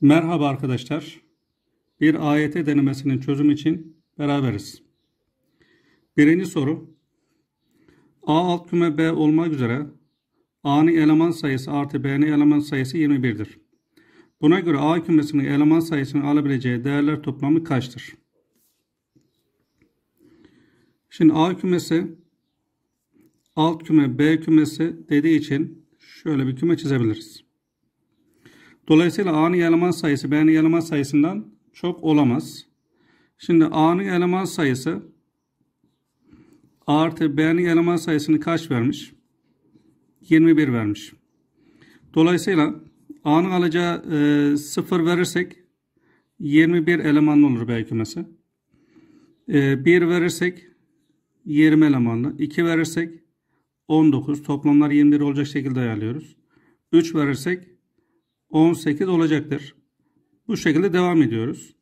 Merhaba arkadaşlar. Bir AYT denemesinin çözümü için beraberiz. Birinci soru. A alt küme B olmak üzere A'nın eleman sayısı artı B'nin eleman sayısı 21'dir. Buna göre A kümesinin eleman sayısını alabileceği değerler toplamı kaçtır? Şimdi A kümesi alt küme B kümesi dediği için şöyle bir küme çizebiliriz. Dolayısıyla A'nın eleman sayısı B'nin eleman sayısından çok olamaz. Şimdi A'nın eleman sayısı A artı B'nin eleman sayısını kaç vermiş? 21 vermiş. Dolayısıyla A'nın alacağı e, 0 verirsek 21 elemanlı olur belki mesela. E, 1 verirsek 20 elemanlı. 2 verirsek 19. Toplamlar 21 olacak şekilde ayarlıyoruz. 3 verirsek 18 olacaktır. Bu şekilde devam ediyoruz.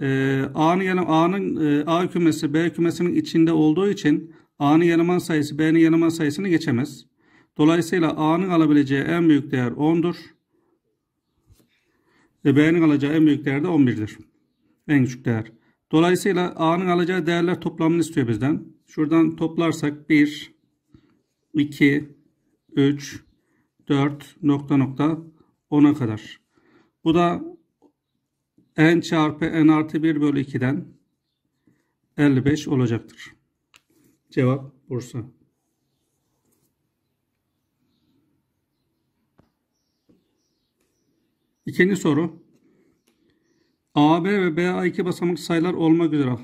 Ee, A'nın yanı A'nın e, A kümesi B kümesinin içinde olduğu için A'nın yanıman sayısı B'nin yanıman sayısını geçemez. Dolayısıyla A'nın alabileceği en büyük değer 10'dur. Ve B'nin alacağı en büyük değer de 11'dir. En küçük değer. Dolayısıyla A'nın alacağı değerler toplamını istiyor bizden. Şuradan toplarsak 1, 2, 3, 4 nokta nokta 10'a kadar. Bu da n çarpı n artı 1 bölü 2'den 55 olacaktır. Cevap Bursa. İkinci soru. AB ve ba iki basamak sayılar olmak üzere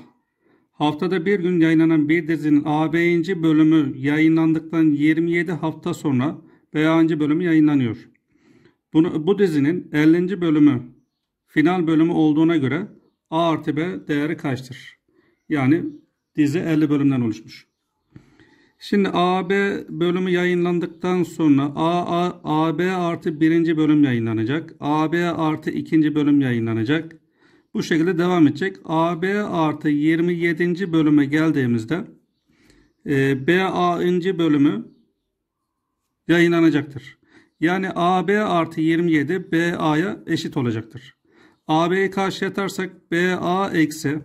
haftada bir gün yayınlanan bir dizinin AB'inci bölümü yayınlandıktan 27 hafta sonra BA'nci bölümü yayınlanıyor. Bunu, bu dizinin 50. bölümü final bölümü olduğuna göre A artı B değeri kaçtır? Yani dizi 50 bölümden oluşmuş. Şimdi AB bölümü yayınlandıktan sonra AA, AB artı birinci bölüm yayınlanacak. AB artı ikinci bölüm yayınlanacak. Bu şekilde devam edecek. AB artı 27. bölüme geldiğimizde e, BA'ıncı bölümü yayınlanacaktır. Yani AB artı 27 BA'ya eşit olacaktır. AB'yi karşı yatarsak BA eksi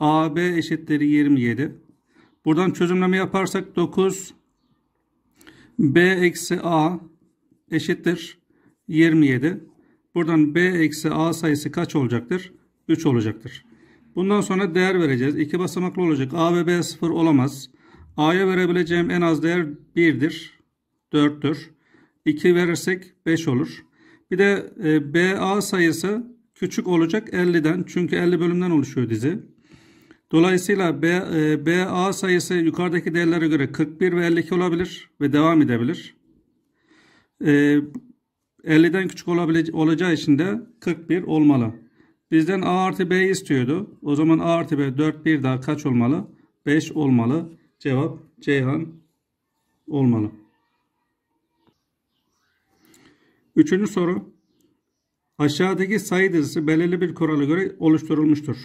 AB eşitleri 27. Buradan çözümleme yaparsak 9 B eksi A eşittir 27. Buradan B eksi A sayısı kaç olacaktır? 3 olacaktır. Bundan sonra değer vereceğiz. İki basamaklı olacak. A ve B 0 olamaz. A'ya verebileceğim en az değer 1'dir. 4'tür. 2 verirsek 5 olur. Bir de e, BA sayısı küçük olacak 50'den. Çünkü 50 bölümden oluşuyor dizi. Dolayısıyla B, e, BA sayısı yukarıdaki değerlere göre 41 ve 52 olabilir ve devam edebilir. E, 50'den küçük olacağı için de 41 olmalı. Bizden A artı B istiyordu. O zaman A artı B 4 bir daha kaç olmalı? 5 olmalı. Cevap Ceyhan olmalı. Üçüncü soru. Aşağıdaki sayı dizisi belirli bir kurala göre oluşturulmuştur.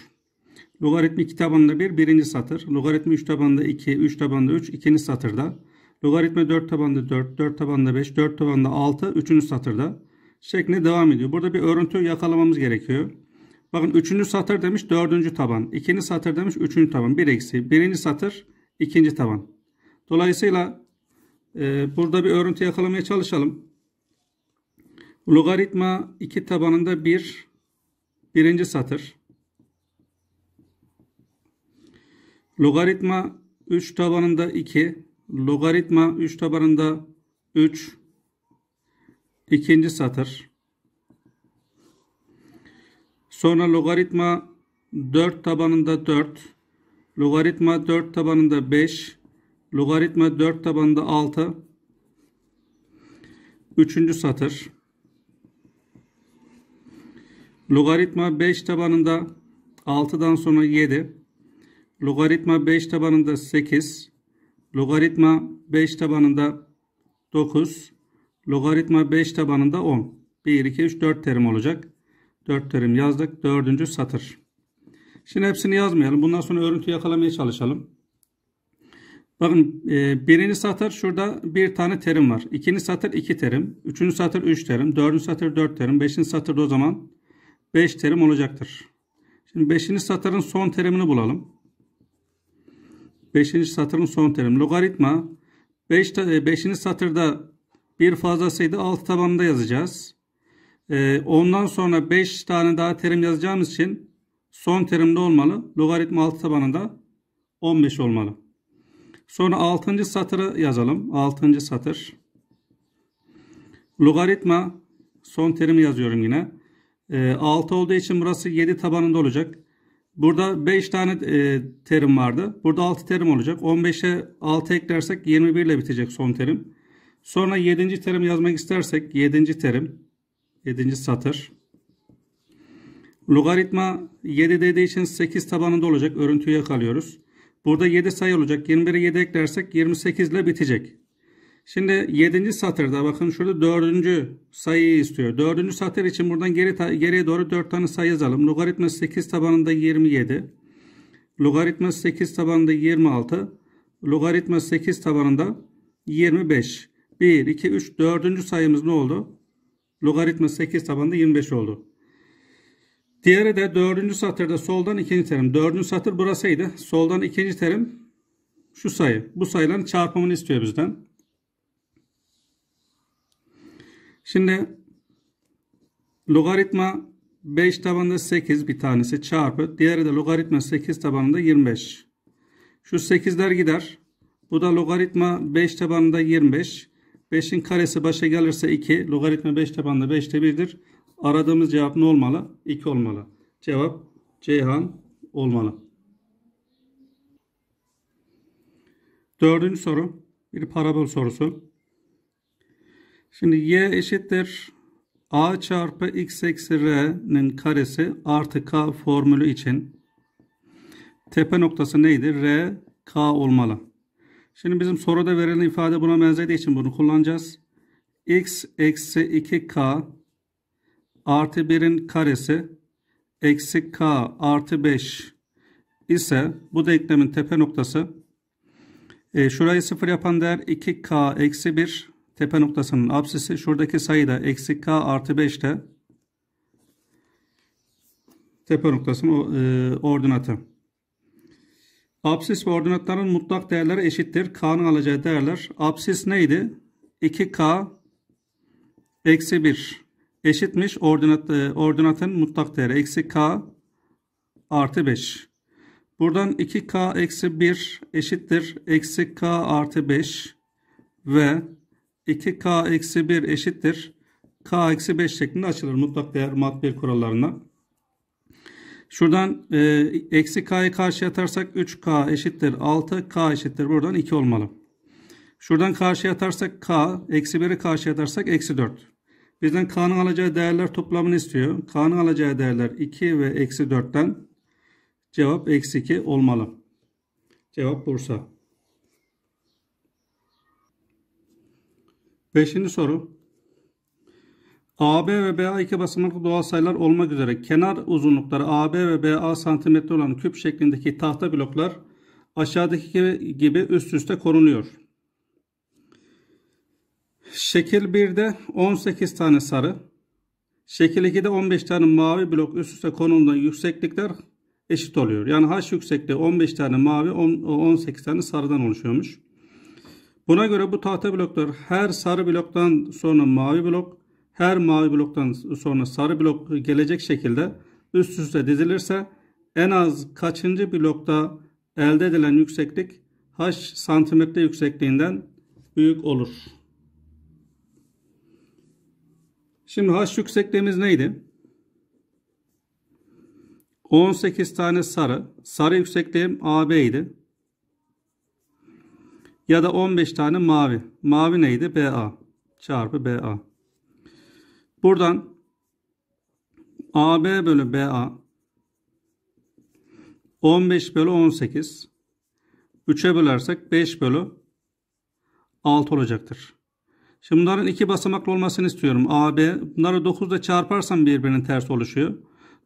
Logaritmi 2 bir, birinci satır. Logaritmi 3 tabanında 2, 3 tabanında 3, ikinci satırda. Logaritmi 4 tabanda 4, 4 tabanda 5, 4 tabanda 6, üçüncü satırda. Şeklinde devam ediyor. Burada bir örüntü yakalamamız gerekiyor. Bakın üçüncü satır demiş dördüncü taban. ikinci satır demiş üçüncü taban. Bir eksi. Birinci satır ikinci taban. Dolayısıyla e, burada bir örüntü yakalamaya çalışalım. Logaritma 2 tabanında 1 bir, birinci satır. Logaritma 3 tabanında 2 logaritma 3 tabanında 3 ikinci satır. Sonra logaritma 4 tabanında 4 logaritma 4 tabanında 5 logaritma 4 tabanında 6 üçüncü satır. Logaritma 5 tabanında 6'dan sonra 7. Logaritma 5 tabanında 8. Logaritma 5 tabanında 9. Logaritma 5 tabanında 10. 1, 2, 3, 4 terim olacak. 4 terim yazdık. 4. satır. Şimdi hepsini yazmayalım. Bundan sonra örüntü yakalamaya çalışalım. Bakın e, birinci satır şurada bir tane terim var. İkinci satır iki terim. Üçüncü satır üç terim. Dördüncü satır dört terim. Beşinci satırda o zaman 5 terim olacaktır. Şimdi 5. satırın son terimini bulalım. 5. satırın son terim logaritma 5. 5. E, satırda bir fazlasıydı alt tabanında yazacağız. E, ondan sonra 5 tane daha terim yazacağımız için son terimde olmalı. Logaritma alt tabanında 15 olmalı. Sonra 6. satırı yazalım. 6. satır. Logaritma son terimi yazıyorum yine. 6 ee, olduğu için burası 7 tabanında olacak. Burada 5 tane e, terim vardı. Burada 6 terim olacak. 15'e 6 eklersek 21 ile bitecek son terim. Sonra 7. terim yazmak istersek 7. terim 7. satır. Logaritma 7 dediği için 8 tabanında olacak. Örüntüyü yakalıyoruz. Burada 7 sayı olacak. 21'e 7 eklersek 28 ile bitecek. Şimdi 7. satırda bakın şurada 4. sayıyı istiyor. 4. satır için buradan geri geriye doğru 4 tane sayı yazalım. Logaritma 8 tabanında 27. Logaritma 8 tabanında 26. Logaritma 8 tabanında 25. 1, 2, 3, 4. sayımız ne oldu? Logaritma 8 tabanında 25 oldu. Diğeri de 4. satırda soldan 2. terim. 4. satır burasıydı. Soldan 2. terim şu sayı. Bu sayıların çarpımını istiyor bizden. Şimdi logaritma 5 tabanında 8 bir tanesi çarpı. Diğeri de logaritma 8 tabanında 25. Şu 8'ler gider. Bu da logaritma 5 tabanında 25. 5'in karesi başa gelirse 2. Logaritma 5 tabanında 5'te 1'dir. Aradığımız cevap ne olmalı? 2 olmalı. Cevap Ceyhan olmalı. Dördüncü soru. Bir parabol sorusu. Şimdi y eşittir a çarpı x eksi r'nin karesi artı k formülü için tepe noktası neydi? r k olmalı. Şimdi bizim soruda verilen ifade buna benzediği için bunu kullanacağız. x eksi 2k artı 1'in karesi eksi k artı 5 ise bu denklemin tepe noktası e, şurayı 0 yapan değer 2k eksi 1 tepe noktasının absisi. Şuradaki sayı da eksi k artı 5 de tepe noktasının e, ordinatı. Absis ve ordinatların mutlak değerleri eşittir. K'nın alacağı değerler. Absis neydi? 2K eksi 1 eşitmiş ordinat, e, ordinatın mutlak değeri. Eksi K artı 5. Buradan 2K eksi 1 eşittir. Eksi K artı 5 ve 2k eksi 1 eşittir. k eksi 5 şeklinde açılır mutlak değer mat 1 kurallarına. Şuradan e, eksi k'yı karşıya atarsak 3k eşittir 6 k eşittir buradan 2 olmalı. Şuradan karşıya atarsak k eksi 1'i karşıya atarsak eksi 4. Bizden k'nın alacağı değerler toplamını istiyor. K'nın alacağı değerler 2 ve eksi 4'ten cevap eksi 2 olmalı. Cevap Bursa. Beşinci soru. AB ve BA iki basamaklı doğal sayılar olmak üzere kenar uzunlukları AB ve BA santimetre olan küp şeklindeki tahta bloklar aşağıdaki gibi üst üste korunuyor. Şekil 1'de 18 tane sarı, şekil 2'de 15 tane mavi blok üst üste konulduğunda yükseklikler eşit oluyor. Yani H yüksekliği 15 tane mavi 18 tane sarıdan oluşuyormuş. Buna göre bu tahta bloklar her sarı bloktan sonra mavi blok, her mavi bloktan sonra sarı blok gelecek şekilde üst üste dizilirse en az kaçıncı blokta elde edilen yükseklik h santimetre yüksekliğinden büyük olur. Şimdi h yüksekliğimiz neydi? 18 tane sarı. Sarı yüksekliğim AB idi. Ya da 15 tane mavi. Mavi neydi? BA çarpı BA. Buradan AB bölü BA 15 bölü 18 3'e bölersek 5 bölü 6 olacaktır. Şimdi bunların iki basamaklı olmasını istiyorum. AB bunları 9 ile çarparsam birbirinin tersi oluşuyor.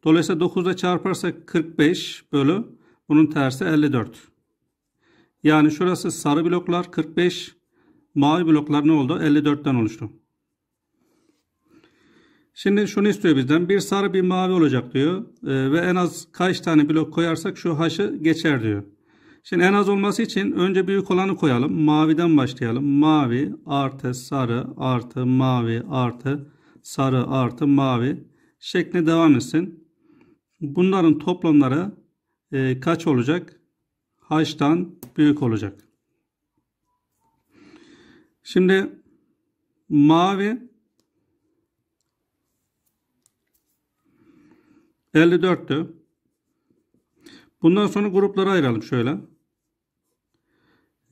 Dolayısıyla 9 ile çarparsak 45 bölü bunun tersi 54. Yani şurası sarı bloklar 45, mavi bloklar ne oldu? 54'ten oluştu. Şimdi şunu istiyor bizden. Bir sarı bir mavi olacak diyor. Ee, ve en az kaç tane blok koyarsak şu haşı geçer diyor. Şimdi en az olması için önce büyük olanı koyalım. Maviden başlayalım. Mavi artı sarı artı mavi artı sarı artı mavi şeklinde devam etsin. Bunların toplamları e, kaç olacak? h'tan büyük olacak. Şimdi mavi 54'tü. Bundan sonra gruplara ayıralım şöyle.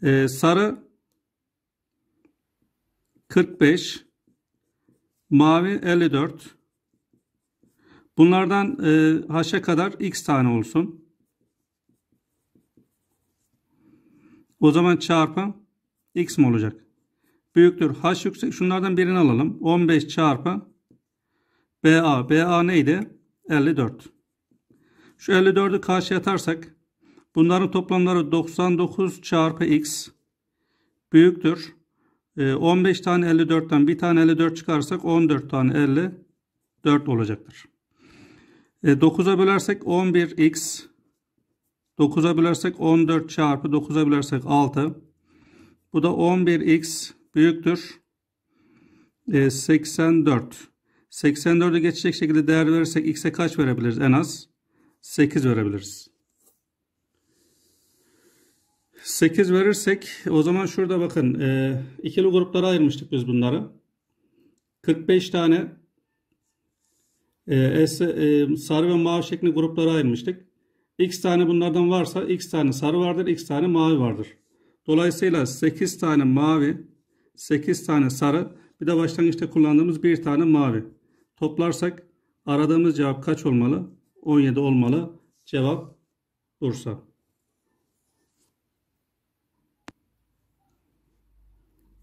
Ee, sarı 45 mavi 54 bunlardan e, haşa kadar x tane olsun. O zaman çarpı x mi olacak? Büyüktür. H yüksek. Şunlardan birini alalım. 15 çarpı BA. BA neydi? 54. Şu 54'ü karşıya atarsak bunların toplamları 99 çarpı x büyüktür. 15 ee, tane 54'ten bir tane 54 çıkarsak 14 tane 54 olacaktır. 9'a ee, bölersek 11x 9'a bölersek 14 çarpı 9'a bölersek 6. Bu da 11x büyüktür. 84. Ee, 84'ü geçecek şekilde değer verirsek x'e kaç verebiliriz en az? 8 verebiliriz. 8 verirsek o zaman şurada bakın e, ikili gruplara ayırmıştık biz bunları. 45 tane e, e, sarı ve mavi şeklinde gruplara ayırmıştık. X tane bunlardan varsa X tane sarı vardır, X tane mavi vardır. Dolayısıyla 8 tane mavi, 8 tane sarı, bir de başlangıçta kullandığımız bir tane mavi. Toplarsak aradığımız cevap kaç olmalı? 17 olmalı cevap Bursa.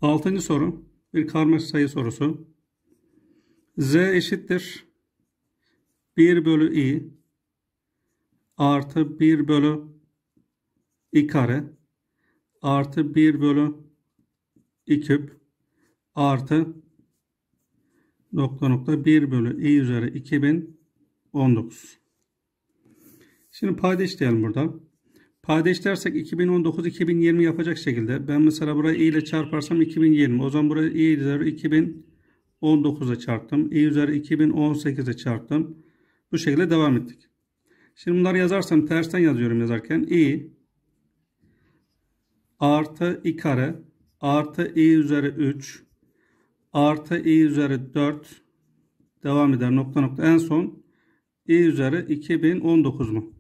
Altıncı soru. Bir karmaşık sayı sorusu. Z eşittir. 1 bölü i artı 1 bölü i kare artı 1 bölü i küp artı nokta nokta 1 bölü i üzeri 2019. Şimdi payda işleyelim burada. Payda işlersek 2019-2020 yapacak şekilde ben mesela burayı i ile çarparsam 2020. O zaman burayı i üzeri 2019'a çarptım. i üzeri 2018'e çarptım. Bu şekilde devam ettik. Şimdi bunları yazarsam tersten yazıyorum yazarken. i artı i kare artı i üzeri 3 artı i üzeri 4 devam eder nokta nokta en son i üzeri 2019 mu?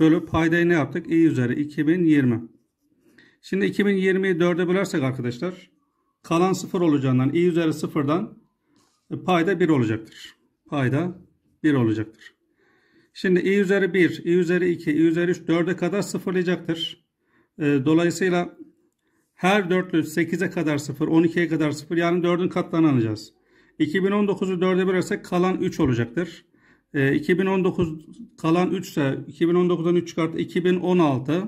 Bölü paydayı ne yaptık? i üzeri 2020. Şimdi 2020'yi 4'e bölersek arkadaşlar kalan 0 olacağından i üzeri 0'dan e, payda 1 olacaktır. Payda 1 olacaktır. Şimdi i üzeri 1, i üzeri 2, i üzeri 3, 4'e kadar sıfırlayacaktır. Ee, dolayısıyla her dörtlü 8'e kadar sıfır, 12'ye kadar sıfır. yani 4'ün katlarını alacağız. 2019'u 4'e bölersek kalan 3 olacaktır. 2019 ee, kalan 3 ise 2019'dan 3 çıkart 2016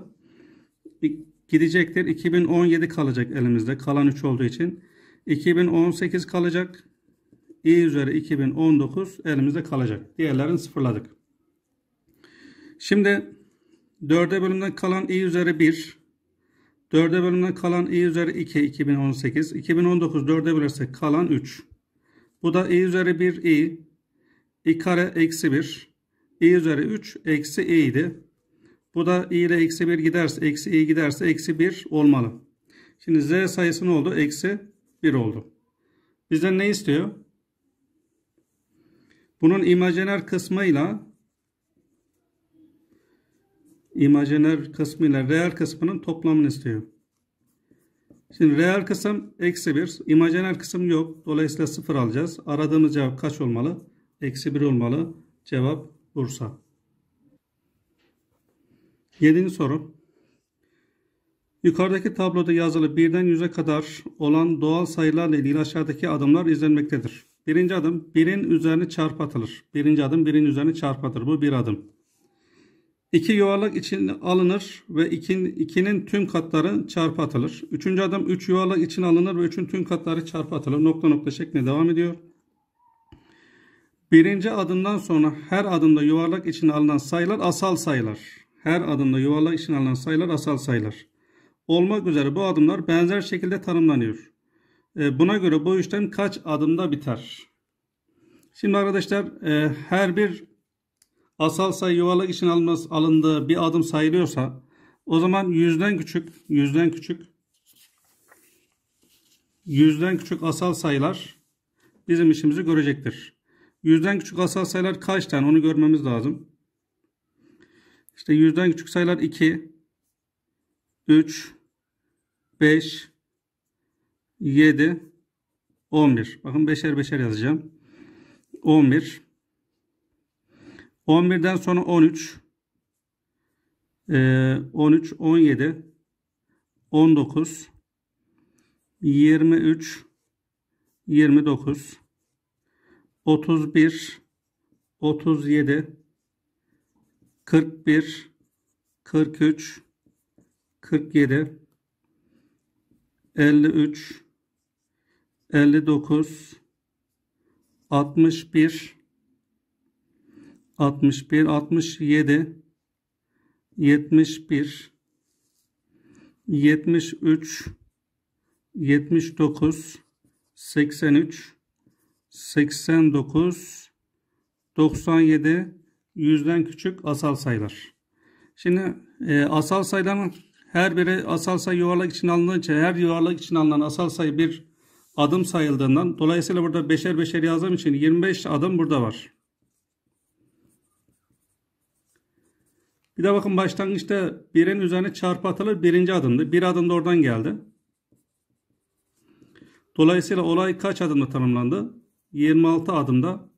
gidecektir. 2017 kalacak elimizde kalan 3 olduğu için. 2018 kalacak. i üzeri 2019 elimizde kalacak. Diğerlerini sıfırladık. Şimdi dörde bölümden kalan i üzeri 1. dörde bölümden kalan i üzeri 2 2018. 2019 dörde bölersek kalan 3. Bu da i üzeri 1 i. i kare eksi 1. i üzeri 3 eksi i idi. Bu da i ile eksi 1 giderse eksi i giderse eksi 1 olmalı. Şimdi z sayısı ne oldu? Eksi 1 oldu. Bizden ne istiyor? Bunun imajiner kısmıyla imajiner kısmıyla real kısmının toplamını istiyor. Şimdi real kısım eksi 1. imajiner kısım yok. Dolayısıyla 0 alacağız. Aradığımız cevap kaç olmalı? Eksi 1 olmalı. Cevap Bursa. 7. soru. Yukarıdaki tabloda yazılı 1'den 100'e kadar olan doğal sayılarla ilgili aşağıdaki adımlar izlenmektedir. Birinci adım 1'in üzerine çarpı Birinci adım 1'in üzerine çarpı Bu bir adım. İki yuvarlak için alınır ve ikinin tüm katları çarpı atılır. 3. adım üç yuvarlak için alınır ve üçün tüm katları çarpı atılır. Nokta nokta şeklinde devam ediyor. Birinci adımdan sonra her adımda yuvarlak için alınan sayılar asal sayılar. Her adımda yuvarlak için alınan sayılar asal sayılar. Olmak üzere bu adımlar benzer şekilde tanımlanıyor. E, buna göre bu işlem kaç adımda biter? Şimdi arkadaşlar e, her bir asal sayı yuvarlak için alınması, alındığı bir adım sayılıyorsa o zaman yüzden küçük, yüzden küçük, yüzden küçük asal sayılar bizim işimizi görecektir. Yüzden küçük asal sayılar kaç tane onu görmemiz lazım. İşte yüzden küçük sayılar 2, 3, 5, 7, 11. Bakın beşer beşer yazacağım. 11, 11'den sonra 13 13 17 19 23 29 31 37 41 43 47 53 59 61 61, 67, 71, 73, 79, 83, 89, 97, yüzden küçük asal sayılar. Şimdi e, asal sayıların her biri asal sayı yuvarlak için alındığı için her yuvarlak için alınan asal sayı bir adım sayıldığından dolayısıyla burada beşer beşer yazdığım için 25 adım burada var. Bir de bakın başlangıçta birin üzerine çarpı atılır birinci adımdı. Bir adım da oradan geldi. Dolayısıyla olay kaç adımda tanımlandı? 26 adımda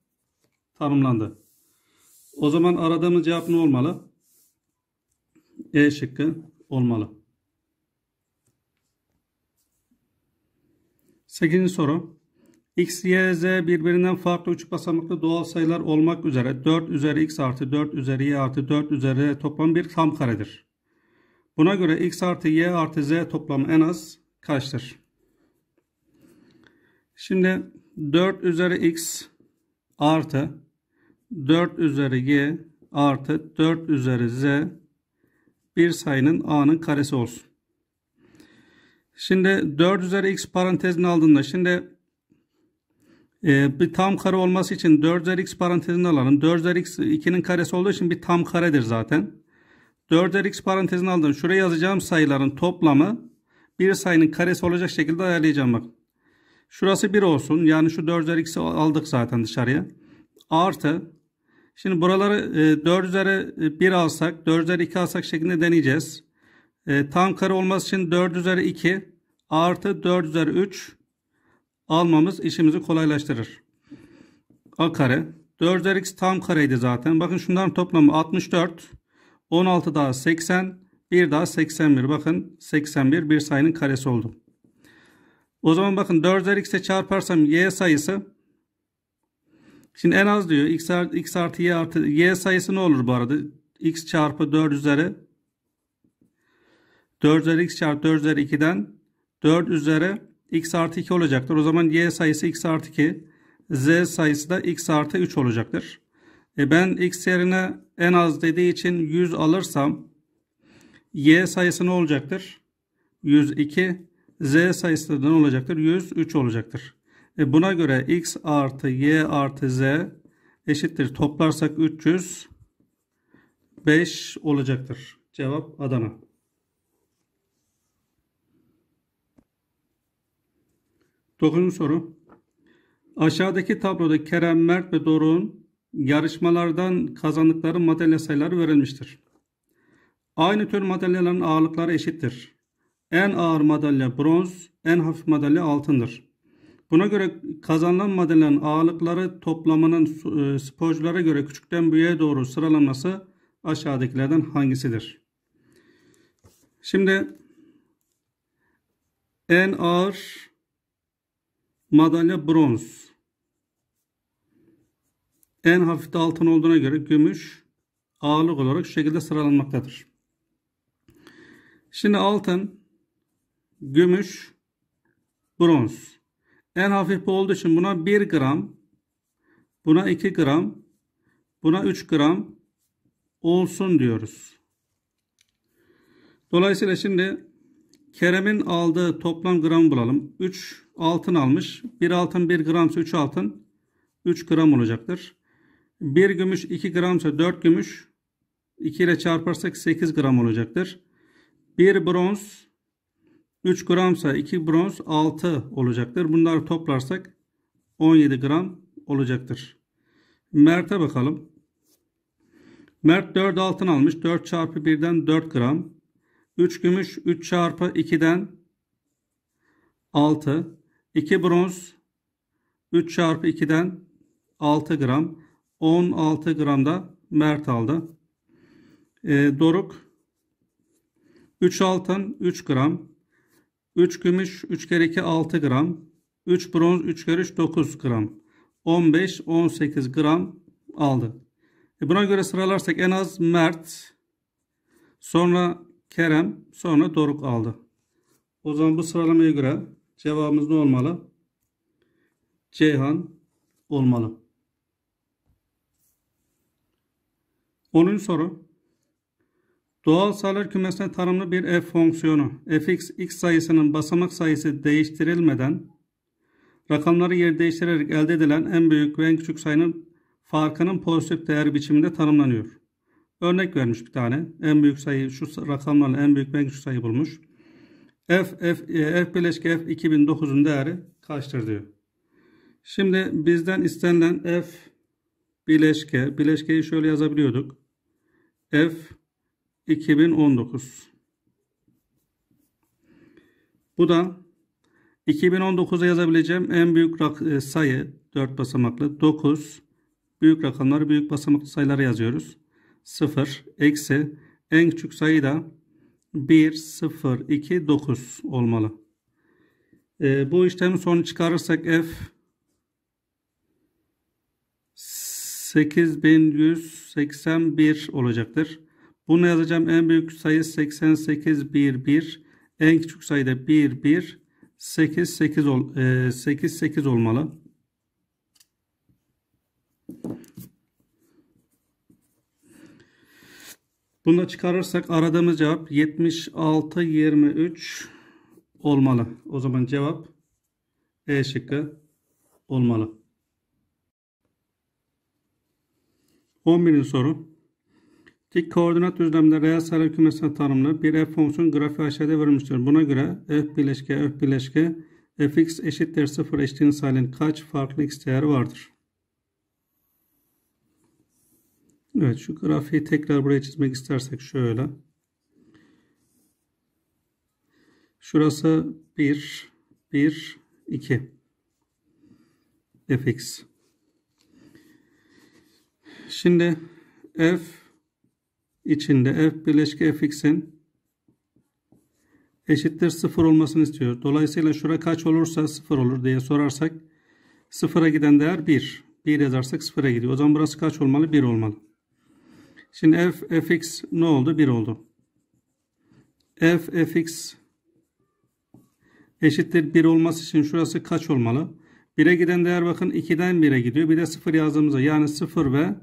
tanımlandı. O zaman aradığımız cevap ne olmalı? E şıkkı olmalı. 8. soru. X, Y, Z birbirinden farklı üç basamaklı doğal sayılar olmak üzere 4 üzeri X artı 4 üzeri Y artı 4 üzeri toplam bir tam karedir. Buna göre X artı Y artı Z toplamı en az kaçtır? Şimdi 4 üzeri X artı 4 üzeri Y artı 4 üzeri Z bir sayının A'nın karesi olsun. Şimdi 4 üzeri X parantezini aldığında şimdi e, bir tam kare olması için 4 üzeri x parantezini alalım. 4 üzeri x 2'nin karesi olduğu için bir tam karedir zaten. 4 üzeri x parantezini aldım. Şuraya yazacağım sayıların toplamı bir sayının karesi olacak şekilde ayarlayacağım bak. Şurası 1 olsun. Yani şu 4 üzeri x'i aldık zaten dışarıya. Artı Şimdi buraları 4 üzeri 1 alsak 4 üzeri 2 alsak şeklinde deneyeceğiz. E, tam kare olması için 4 üzeri 2 artı 4 üzeri 3 almamız işimizi kolaylaştırır. A kare. 4 x tam kareydi zaten. Bakın şunların toplamı 64. 16 daha 80. 1 daha 81. Bakın 81 bir sayının karesi oldu. O zaman bakın 4'er x'e çarparsam y sayısı Şimdi en az diyor x, artı, x artı y artı y sayısı ne olur bu arada? x çarpı 4 üzeri 4 üzeri x çarpı 4 üzeri 2'den 4 üzeri x artı 2 olacaktır. O zaman y sayısı x artı 2, z sayısı da x artı 3 olacaktır. E ben x yerine en az dediği için 100 alırsam y sayısı ne olacaktır? 102, z sayısı da ne olacaktır? 103 olacaktır. E buna göre x artı y artı z eşittir. Toplarsak 305 olacaktır. Cevap Adana. 9. soru. Aşağıdaki tabloda Kerem, Mert ve Doruk'un yarışmalardan kazandıkları madalya sayıları verilmiştir. Aynı tür madalyaların ağırlıkları eşittir. En ağır madalya bronz, en hafif madalya altındır. Buna göre kazanılan madalyanın ağırlıkları toplamının e, sporculara göre küçükten büyüğe doğru sıralanması aşağıdakilerden hangisidir? Şimdi en ağır Madalya bronz. En hafif de altın olduğuna göre gümüş ağırlık olarak şu şekilde sıralanmaktadır. Şimdi altın, gümüş, bronz. En hafif bu olduğu için buna 1 gram, buna 2 gram, buna 3 gram olsun diyoruz. Dolayısıyla şimdi Kerem'in aldığı toplam gramı bulalım. 3 altın almış. 1 altın 1 gramsa 3 altın 3 gram olacaktır. 1 gümüş 2 gramsa 4 gümüş 2 ile çarparsak 8 gram olacaktır. 1 bronz 3 gramsa 2 bronz 6 olacaktır. Bunları toplarsak 17 gram olacaktır. Mert'e bakalım. Mert 4 altın almış. 4 çarpı 1'den 4 gram. 3 gümüş 3 çarpı 2'den 6. 2 bronz 3 çarpı 2'den 6 gram. 16 gram da Mert aldı. E, Doruk 3 altın 3 gram. 3 gümüş 3 kere 2 6 gram. 3 bronz 3 kere 3 9 gram. 15 18 gram aldı. E, buna göre sıralarsak en az Mert sonra Kerem sonra Doruk aldı. O zaman bu sıralamaya göre cevabımız ne olmalı? Ceyhan olmalı. 10. soru. Doğal sayılar kümesine tanımlı bir f fonksiyonu fx x sayısının basamak sayısı değiştirilmeden rakamları yer değiştirerek elde edilen en büyük ve en küçük sayının farkının pozitif değer biçiminde tanımlanıyor. Örnek vermiş bir tane. En büyük sayı şu rakamlarla en büyük ben şu sayı bulmuş. F, F, e, F bileşke F 2009'un değeri kaçtır diyor. Şimdi bizden istenilen F bileşke, bileşkeyi şöyle yazabiliyorduk. F 2019. Bu da 2019'a yazabileceğim en büyük e, sayı 4 basamaklı 9 büyük rakamları büyük basamaklı sayıları yazıyoruz. 0 eksi en küçük sayı da 1, 0, 2, 9 olmalı. E, bu işlemin sonu çıkarırsak f 8181 olacaktır. Bunu yazacağım. En büyük sayı 88 1 1. En küçük sayı da 1 1 8 ol, e, 8 olmalı. Bunu çıkarırsak aradığımız cevap 76 23 olmalı. O zaman cevap E şıkkı olmalı. 11. soru. Dik koordinat düzlemde reel sayılar kümesine tanımlı bir f fonksiyon grafiği aşağıda verilmiştir. Buna göre f bileşke f bileşke fx eşittir 0 eşitliğin sayının kaç farklı x değeri vardır? Evet şu grafiği tekrar buraya çizmek istersek şöyle. Şurası 1, 1, 2. fx. Şimdi f içinde f birleşke fx'in eşittir 0 olmasını istiyor. Dolayısıyla şura kaç olursa 0 olur diye sorarsak 0'a giden değer 1. 1 yazarsak 0'a gidiyor. O zaman burası kaç olmalı? 1 olmalı. Şimdi f fx ne oldu? 1 oldu. f fx eşittir 1 olması için şurası kaç olmalı? 1'e giden değer bakın 2'den 1'e gidiyor. Bir de 0 yazdığımızda yani 0 ve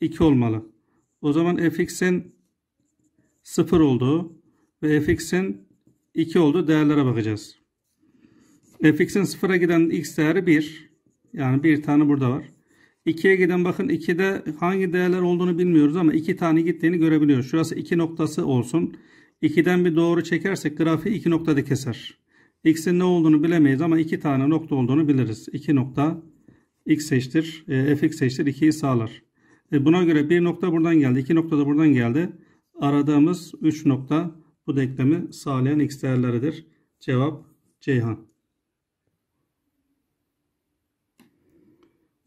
2 olmalı. O zaman fx'in 0 olduğu ve fx'in 2 olduğu değerlere bakacağız. fx'in 0'a giden x değeri 1. Yani bir tane burada var. 2'ye giden bakın 2'de hangi değerler olduğunu bilmiyoruz ama 2 tane gittiğini görebiliyoruz. Şurası 2 noktası olsun. 2'den bir doğru çekersek grafiği 2 noktada keser. X'in ne olduğunu bilemeyiz ama 2 tane nokta olduğunu biliriz. 2 nokta x eşittir, e, fx eşittir 2'yi sağlar. E, buna göre bir nokta buradan geldi, iki nokta da buradan geldi. Aradığımız 3 nokta bu denklemi sağlayan x değerleridir. Cevap Ceyhan.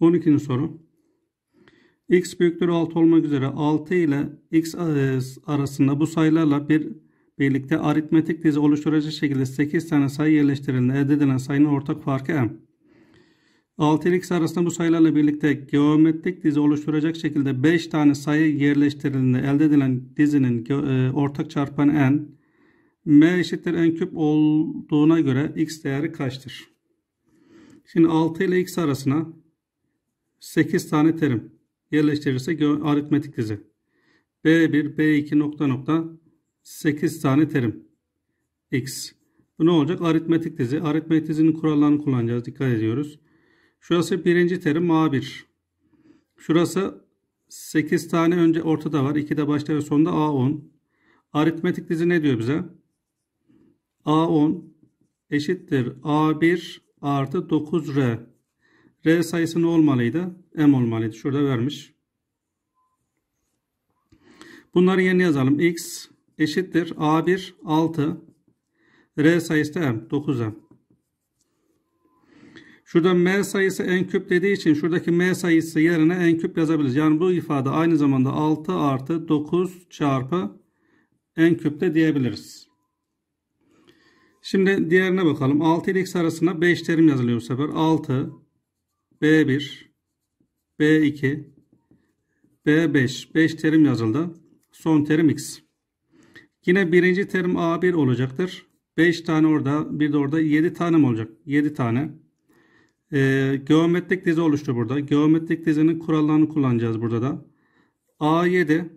12. soru. X büyüktür 6 olmak üzere 6 ile X e, arasında bu sayılarla bir birlikte aritmetik dizi oluşturacak şekilde 8 tane sayı yerleştirildiğinde elde edilen sayının ortak farkı M. 6 ile X arasında bu sayılarla birlikte geometrik dizi oluşturacak şekilde 5 tane sayı yerleştirildiğinde elde edilen dizinin e, ortak çarpanı N, M eşittir N küp olduğuna göre X değeri kaçtır? Şimdi 6 ile X arasına 8 tane terim yerleştirirse aritmetik dizi. B1, B2 nokta nokta 8 tane terim. X. Bu ne olacak? Aritmetik dizi. Aritmetik dizinin kurallarını kullanacağız. Dikkat ediyoruz. Şurası birinci terim A1. Şurası 8 tane önce ortada var. 2 de başta ve sonda A10. Aritmetik dizi ne diyor bize? A10 eşittir A1 artı 9R R sayısı ne olmalıydı? M olmalıydı. Şurada vermiş. Bunları yerine yazalım. X eşittir. A1 6. R sayısı da M. 9M. Şurada M sayısı en küp dediği için şuradaki M sayısı yerine en küp yazabiliriz. Yani bu ifade aynı zamanda 6 artı 9 çarpı en küp de diyebiliriz. Şimdi diğerine bakalım. 6 ile x arasında 5 terim yazılıyor bu sefer. 6 B1, B2, B5, 5 terim yazıldı. Son terim X. Yine birinci terim A1 olacaktır. 5 tane orada, bir de orada 7 tanem olacak? 7 tane. Ee, geometrik dizi oluştu burada. Geometrik dizinin kurallarını kullanacağız burada da. A7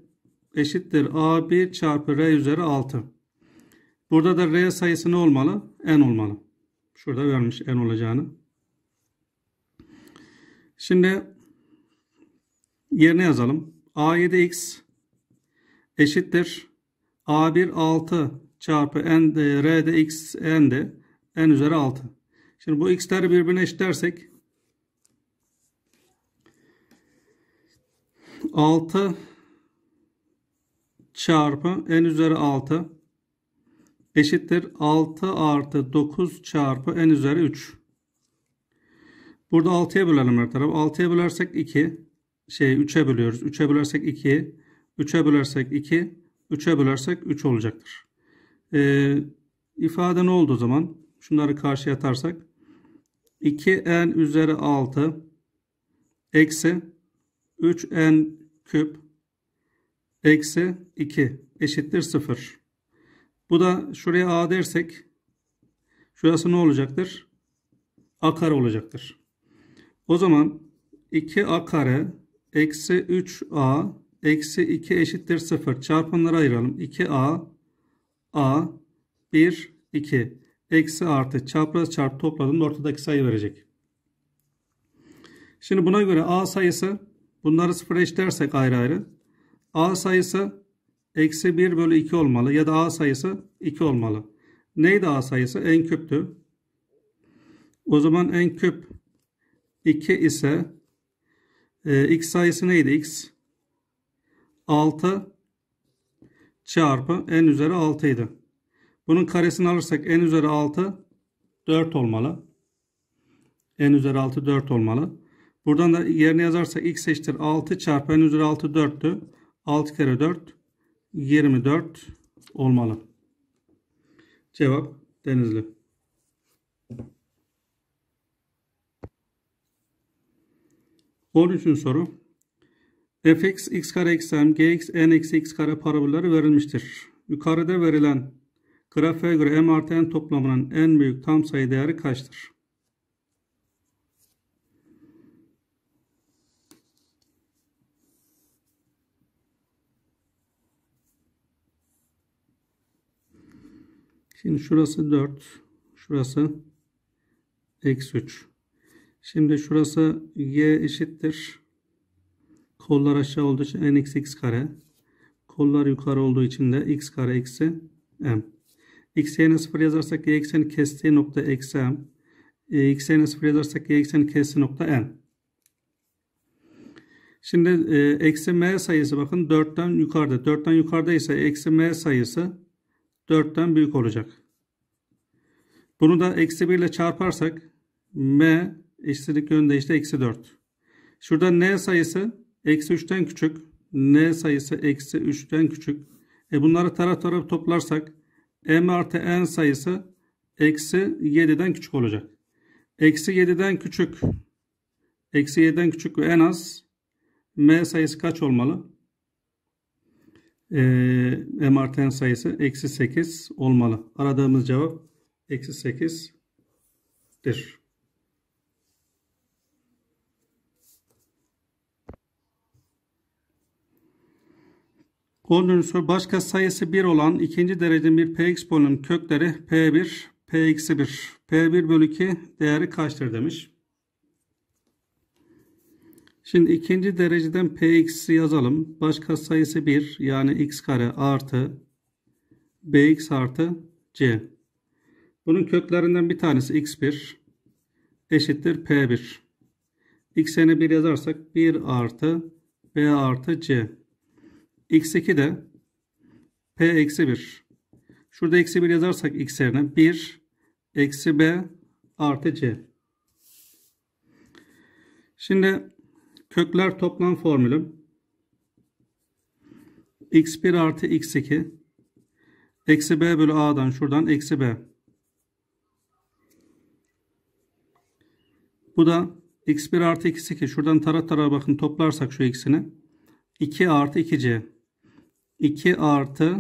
eşittir A1 çarpı R üzeri 6. Burada da R sayısı ne olmalı? N olmalı. Şurada vermiş N olacağını. Şimdi yerine yazalım. A7x eşittir. A1 6 çarpı n de, r de x n de n üzeri 6. Şimdi bu x'leri birbirine eşitlersek 6 çarpı n üzeri 6 eşittir 6 artı 9 çarpı n üzeri 3. Burada 6'ya bölelim her tarafı. 6'ya bölersek 2. Şey 3'e bölüyoruz. 3'e bölersek 2. 3'e bölersek 2. 3'e bölersek 3 olacaktır. Ee, ifade ne oldu o zaman? Şunları karşıya atarsak. 2n üzeri 6 eksi 3n küp eksi 2 eşittir 0. Bu da şuraya a dersek şurası ne olacaktır? A kare olacaktır. O zaman 2a kare eksi 3a eksi 2 eşittir 0 Çarpanları ayıralım. 2a a 1 2 eksi artı çapraz çarp topladığında ortadaki sayı verecek. Şimdi buna göre a sayısı bunları sıfır eşitlersek ayrı ayrı a sayısı eksi 1 bölü 2 olmalı ya da a sayısı 2 olmalı. Neydi a sayısı? en küptü. O zaman en küp 2 ise e, x sayısı neydi x? 6 çarpı n üzeri 6 idi. Bunun karesini alırsak n üzeri 6 4 olmalı. n üzeri 6 4 olmalı. Buradan da yerine yazarsak x eşittir 6 çarpı n üzeri 6 4'tü. 6 kere 4 24 olmalı. Cevap Denizli. 13. soru. fx x kare eksen gx n eksi x kare parabolleri verilmiştir. Yukarıda verilen grafiğe göre m artı n toplamının en büyük tam sayı değeri kaçtır? Şimdi şurası 4. Şurası eksi 3. Şimdi şurası y eşittir. Kollar aşağı olduğu için n eksi x kare. Kollar yukarı olduğu için de x kare eksi m. x yerine 0 yazarsak y ekseni kestiği nokta eksi m. x yerine 0 yazarsak y ekseni kestiği nokta n. Şimdi e, eksi m sayısı bakın 4'ten yukarıda. 4'ten yukarıda ise eksi m sayısı 4'ten büyük olacak. Bunu da eksi 1 ile çarparsak m Eşitlik yönde işte eksi 4. Şurada n sayısı eksi 3'ten küçük. n sayısı eksi 3'ten küçük. E bunları taraf taraf toplarsak m artı n sayısı eksi 7'den küçük olacak. Eksi 7'den küçük eksi 7'den küçük ve en az m sayısı kaç olmalı? E, m artı n sayısı eksi 8 olmalı. Aradığımız cevap eksi 8'dir. Olduğunu soru başka sayısı 1 olan ikinci dereceden bir px polinomun kökleri p1, p-1. p1 bölü 2 değeri kaçtır demiş. Şimdi ikinci dereceden px'i yazalım. Başka sayısı 1 yani x kare artı bx artı c. Bunun köklerinden bir tanesi x1 eşittir p1. x'e 1 yazarsak 1 artı b artı c. X2 de P eksi 1. Şurada eksi 1 yazarsak X yerine 1 eksi B artı C. Şimdi kökler toplam formülü x1 artı x2 eksi b bölü a'dan şuradan eksi b. Bu da x1 artı x2 şuradan tara tara bakın toplarsak şu x'ini 2 artı 2c. 2 artı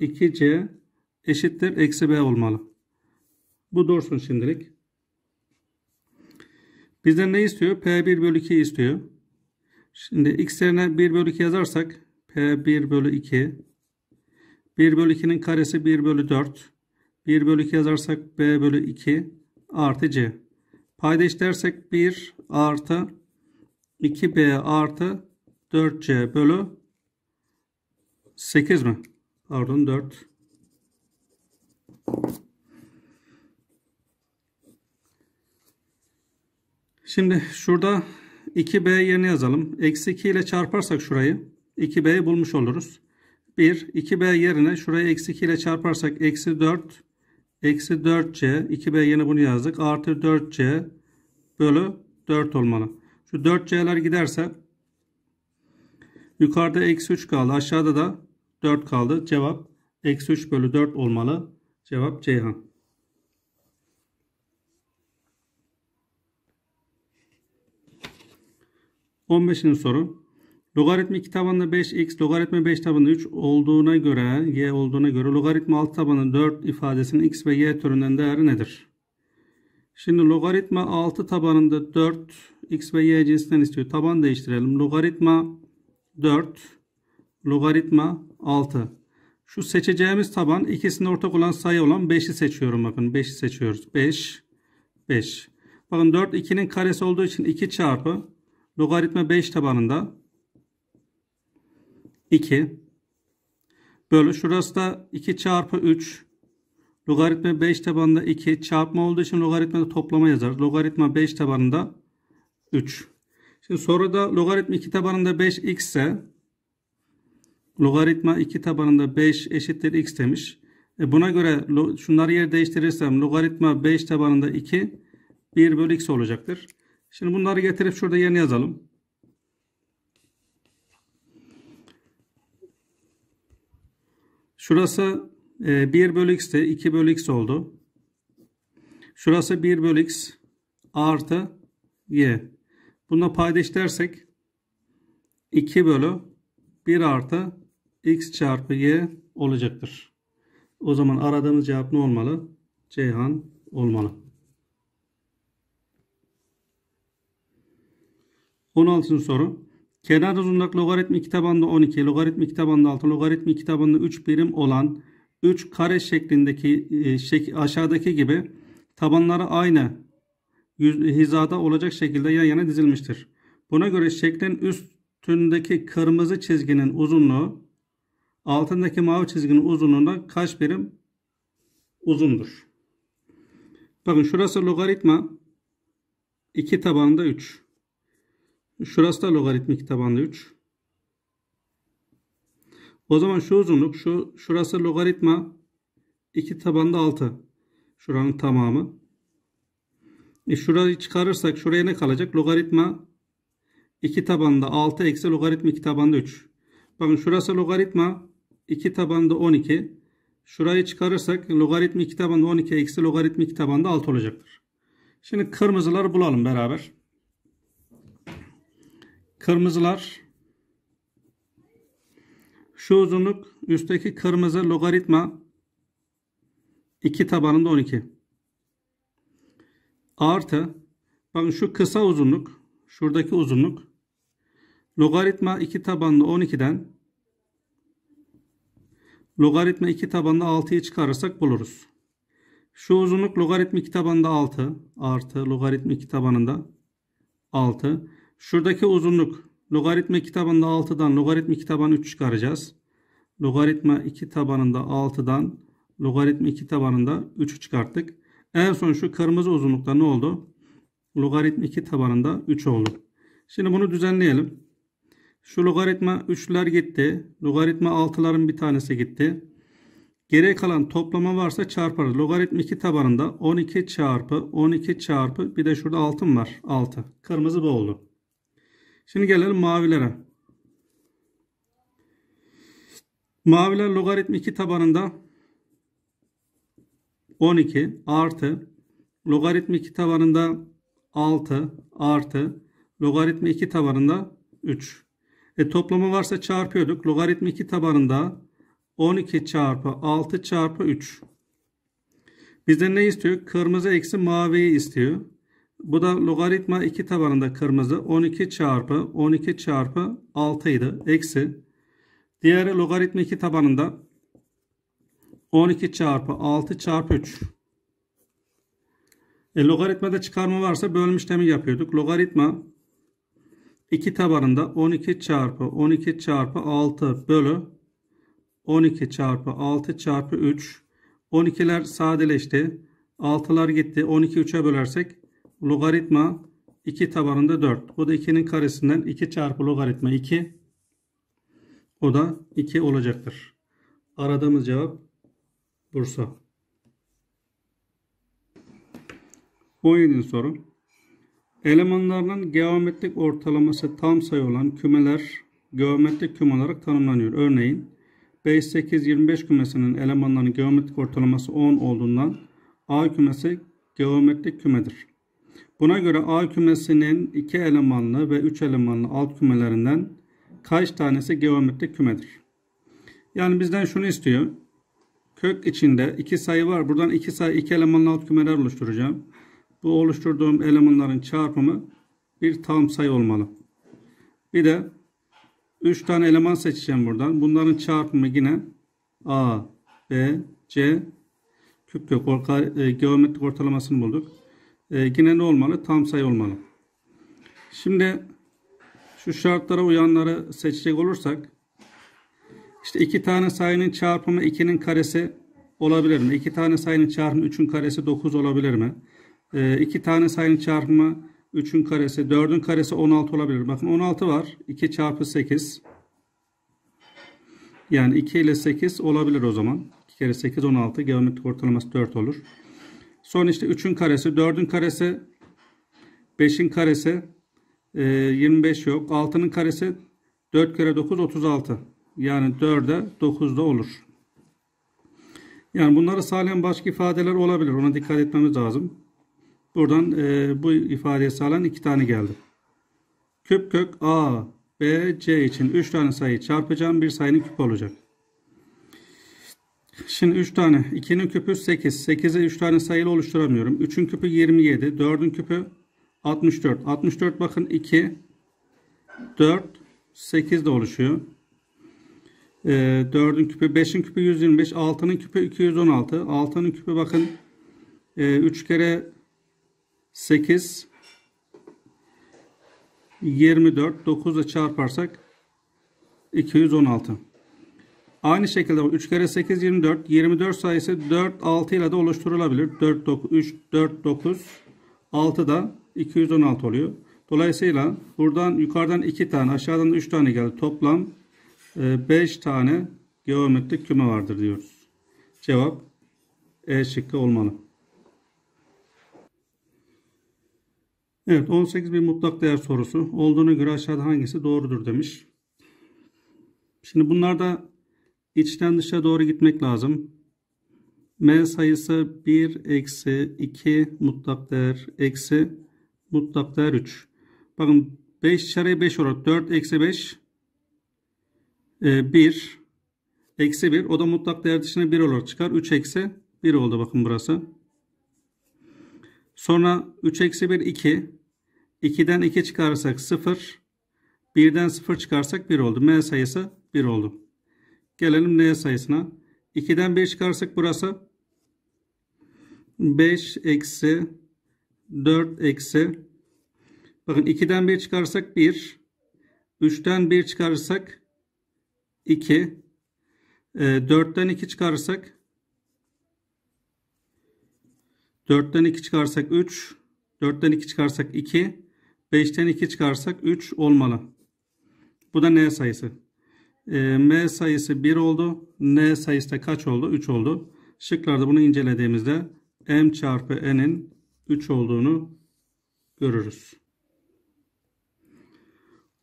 2c eşittir eksi b olmalı. Bu dursun şimdilik. Bizden ne istiyor? P1 bölü 2 istiyor. Şimdi x yerine 1 bölü 2 yazarsak P1 bölü 2 1 bölü 2'nin karesi 1 bölü 4 1 bölü 2 yazarsak B bölü 2 artı C. Payda işlersek 1 artı 2B artı 4C bölü 8 mi? Pardon 4. Şimdi şurada 2b yerine yazalım. Eksi 2 ile çarparsak şurayı 2b'yi bulmuş oluruz. 1, 2b yerine şurayı eksi 2 ile çarparsak eksi 4, eksi 4c, 2b yerine bunu yazdık. Artı 4c bölü 4 olmalı. Şu 4c'ler giderse yukarıda eksi 3 kaldı. Aşağıda da 4 kaldı. Cevap eksi 3 bölü 4 olmalı. Cevap Ceyhan. On beşinci soru. logaritma Logaritmik tabanında 5x, logaritma 5 tabanında 3 olduğuna göre, y olduğuna göre logaritma 6 tabanında 4 ifadesinin x ve y türünden değeri nedir? Şimdi logaritma 6 tabanında 4 x ve y cinsinden istiyor. Taban değiştirelim. Logaritma 4 logaritma 6. Şu seçeceğimiz taban ikisinin ortak olan sayı olan 5'i seçiyorum bakın. 5'i seçiyoruz. 5, 5. Bakın 4 2'nin karesi olduğu için 2 çarpı logaritma 5 tabanında 2 bölü şurası da 2 çarpı 3 logaritma 5 tabanında 2 çarpma olduğu için logaritmada toplama yazarız. Logaritma 5 tabanında 3. Şimdi soruda logaritma 2 tabanında 5x ise Logaritma 2 tabanında 5 eşittir x demiş. E buna göre şunları yer değiştirirsem logaritma 5 tabanında 2 1 bölü x olacaktır. Şimdi bunları getirip şurada yerine yazalım. Şurası 1 e, bölü x'ti. 2 bölü x oldu. Şurası 1 bölü x artı y. Bununla paydaş dersek 2 bölü 1 artı x çarpı y olacaktır. O zaman aradığımız cevap ne olmalı? Ceyhan olmalı. 16. soru. Kenar uzunluk logaritmik tabanda 12, logaritmik tabanda 6, logaritmik tabanda 3 birim olan 3 kare şeklindeki e, aşağıdaki gibi tabanları aynı hizada olacak şekilde yan yana dizilmiştir. Buna göre şeklin üstündeki kırmızı çizginin uzunluğu Altındaki mavi çizginin uzunluğunda kaç birim uzundur? Bakın şurası logaritma 2 tabanında 3. Şurası da logaritma 2 tabanında 3. O zaman şu uzunluk şu şurası logaritma 2 tabanında 6. Şuranın tamamı. E şurayı çıkarırsak şuraya ne kalacak? Logaritma 2 tabanında 6 eksi logaritma 2 tabanında 3. Bakın şurası logaritma 2 tabanda 12. Şurayı çıkarırsak logaritmi 2 tabanda 12 eksi logaritmi 2 tabanda 6 olacaktır. Şimdi kırmızıları bulalım beraber. Kırmızılar şu uzunluk üstteki kırmızı logaritma 2 tabanında 12. Artı bakın şu kısa uzunluk şuradaki uzunluk logaritma 2 tabanında 12'den Logaritma 2 tabanda 6'yı çıkarırsak buluruz. Şu uzunluk logaritma 2 tabanda 6 artı logaritma 2 tabanında 6. Şuradaki uzunluk logaritma 2 tabanda 6'dan logaritma 2 tabanı 3 çıkaracağız. Logaritma 2 tabanında 6'dan logaritma 2 tabanında 3'ü çıkarttık. En son şu kırmızı uzunlukta ne oldu? Logaritma 2 tabanında 3 oldu. Şimdi bunu düzenleyelim. Şu logaritma 3'ler gitti. Logaritma 6'ların bir tanesi gitti. Geriye kalan toplama varsa çarparız. Logaritma 2 tabanında 12 çarpı 12 çarpı bir de şurada altın var. 6. Kırmızı bu oldu. Şimdi gelelim mavilere. Maviler logaritma 2 tabanında 12 artı logaritma 2 tabanında 6 artı logaritma 2 tabanında 3. E, toplama varsa çarpıyorduk. Logaritma 2 tabanında 12 çarpı 6 çarpı 3. Bizden ne istiyor? Kırmızı eksi maviyi istiyor. Bu da logaritma 2 tabanında kırmızı 12 çarpı 12 çarpı 6 idi. Eksi. Diğeri logaritma 2 tabanında 12 çarpı 6 çarpı 3. E, logaritmada çıkarma varsa bölme işlemi yapıyorduk. Logaritma 2 tabanında 12 çarpı 12 çarpı 6 bölü 12 çarpı 6 çarpı 3 12'ler sadeleşti. 6'lar gitti. 12 3'e bölersek logaritma 2 tabanında 4. Bu da 2'nin karesinden 2 çarpı logaritma 2. O da 2 olacaktır. Aradığımız cevap Bursa. 17. soru. Elemanlarının geometrik ortalaması tam sayı olan kümeler geometrik küme olarak tanımlanıyor. Örneğin 5-8-25 kümesinin elemanlarının geometrik ortalaması 10 olduğundan A kümesi geometrik kümedir. Buna göre A kümesinin 2 elemanlı ve 3 elemanlı alt kümelerinden kaç tanesi geometrik kümedir? Yani bizden şunu istiyor. Kök içinde 2 sayı var. Buradan 2 sayı 2 elemanlı alt kümeler oluşturacağım. Bu oluşturduğum elemanların çarpımı bir tam sayı olmalı. Bir de 3 tane eleman seçeceğim buradan. Bunların çarpımı yine A, B, C küp kök orka, e, geometrik ortalamasını bulduk. E, yine ne olmalı? Tam sayı olmalı. Şimdi şu şartlara uyanları seçecek olursak işte iki tane sayının çarpımı 2'nin karesi olabilir mi? İki tane sayının çarpımı 3'ün karesi 9 olabilir mi? E, ee, 2 tane sayının çarpımı 3'ün karesi, 4'ün karesi 16 olabilir. Bakın 16 var. 2 çarpı 8. Yani 2 ile 8 olabilir o zaman. 2 kere 8 16. Geometrik ortalaması 4 olur. Son işte 3'ün karesi, 4'ün karesi, 5'in karesi, 25 e, yok. 6'nın karesi 4 kere 9 36. Yani 4'e 9 da olur. Yani bunları sağlayan başka ifadeler olabilir. Ona dikkat etmemiz lazım. Buradan e, bu ifadeye sağlayan iki tane geldi. Küp kök A, B, C için 3 tane sayı çarpacağım. Bir sayının küpü olacak. Şimdi 3 tane. 2'nin küpü 8. 8'e 3 tane sayıyla oluşturamıyorum. 3'ün küpü 27. 4'ün küpü 64. 64 bakın 2, 4, 8 de oluşuyor. E, 4'ün küpü 5'in küpü 125. 6'nın küpü 216. 6'nın küpü bakın e, 3 kere 8 24 9 çarparsak 216. Aynı şekilde 3 kere 8 24. 24 sayısı 4 6 ile de oluşturulabilir. 4 9 3 4 9 6 da 216 oluyor. Dolayısıyla buradan yukarıdan 2 tane aşağıdan 3 tane geldi. Toplam 5 e, tane geometrik küme vardır diyoruz. Cevap E şıkkı olmalı. Evet 18 bir mutlak değer sorusu. Olduğuna göre aşağıda hangisi doğrudur demiş. Şimdi bunlarda içten dışa doğru gitmek lazım. M sayısı 1 eksi 2 mutlak değer eksi mutlak değer 3. Bakın 5 içeriye 5 olarak 4 eksi 5 1 e, eksi 1 o da mutlak değer dışına 1 olarak çıkar. 3 eksi 1 oldu bakın burası. Sonra 3 eksi 1 2. 2'den 2 çıkarırsak 0. 1'den 0 çıkarsak 1 oldu. M sayısı 1 oldu. Gelelim N sayısına. 2'den 1 çıkarsak burası 5 eksi 4 eksi bakın 2'den 1 çıkarsak 1 3'ten 1 çıkarırsak 2 4'ten 2 çıkarırsak 4'ten 2 çıkarsak 3. 4'ten 2 çıkarsak 2. 5'ten 2 çıkarsak 3 olmalı. Bu da n sayısı. E, m sayısı 1 oldu. n sayısı da kaç oldu? 3 oldu. Şıklarda bunu incelediğimizde m çarpı n'in 3 olduğunu görürüz.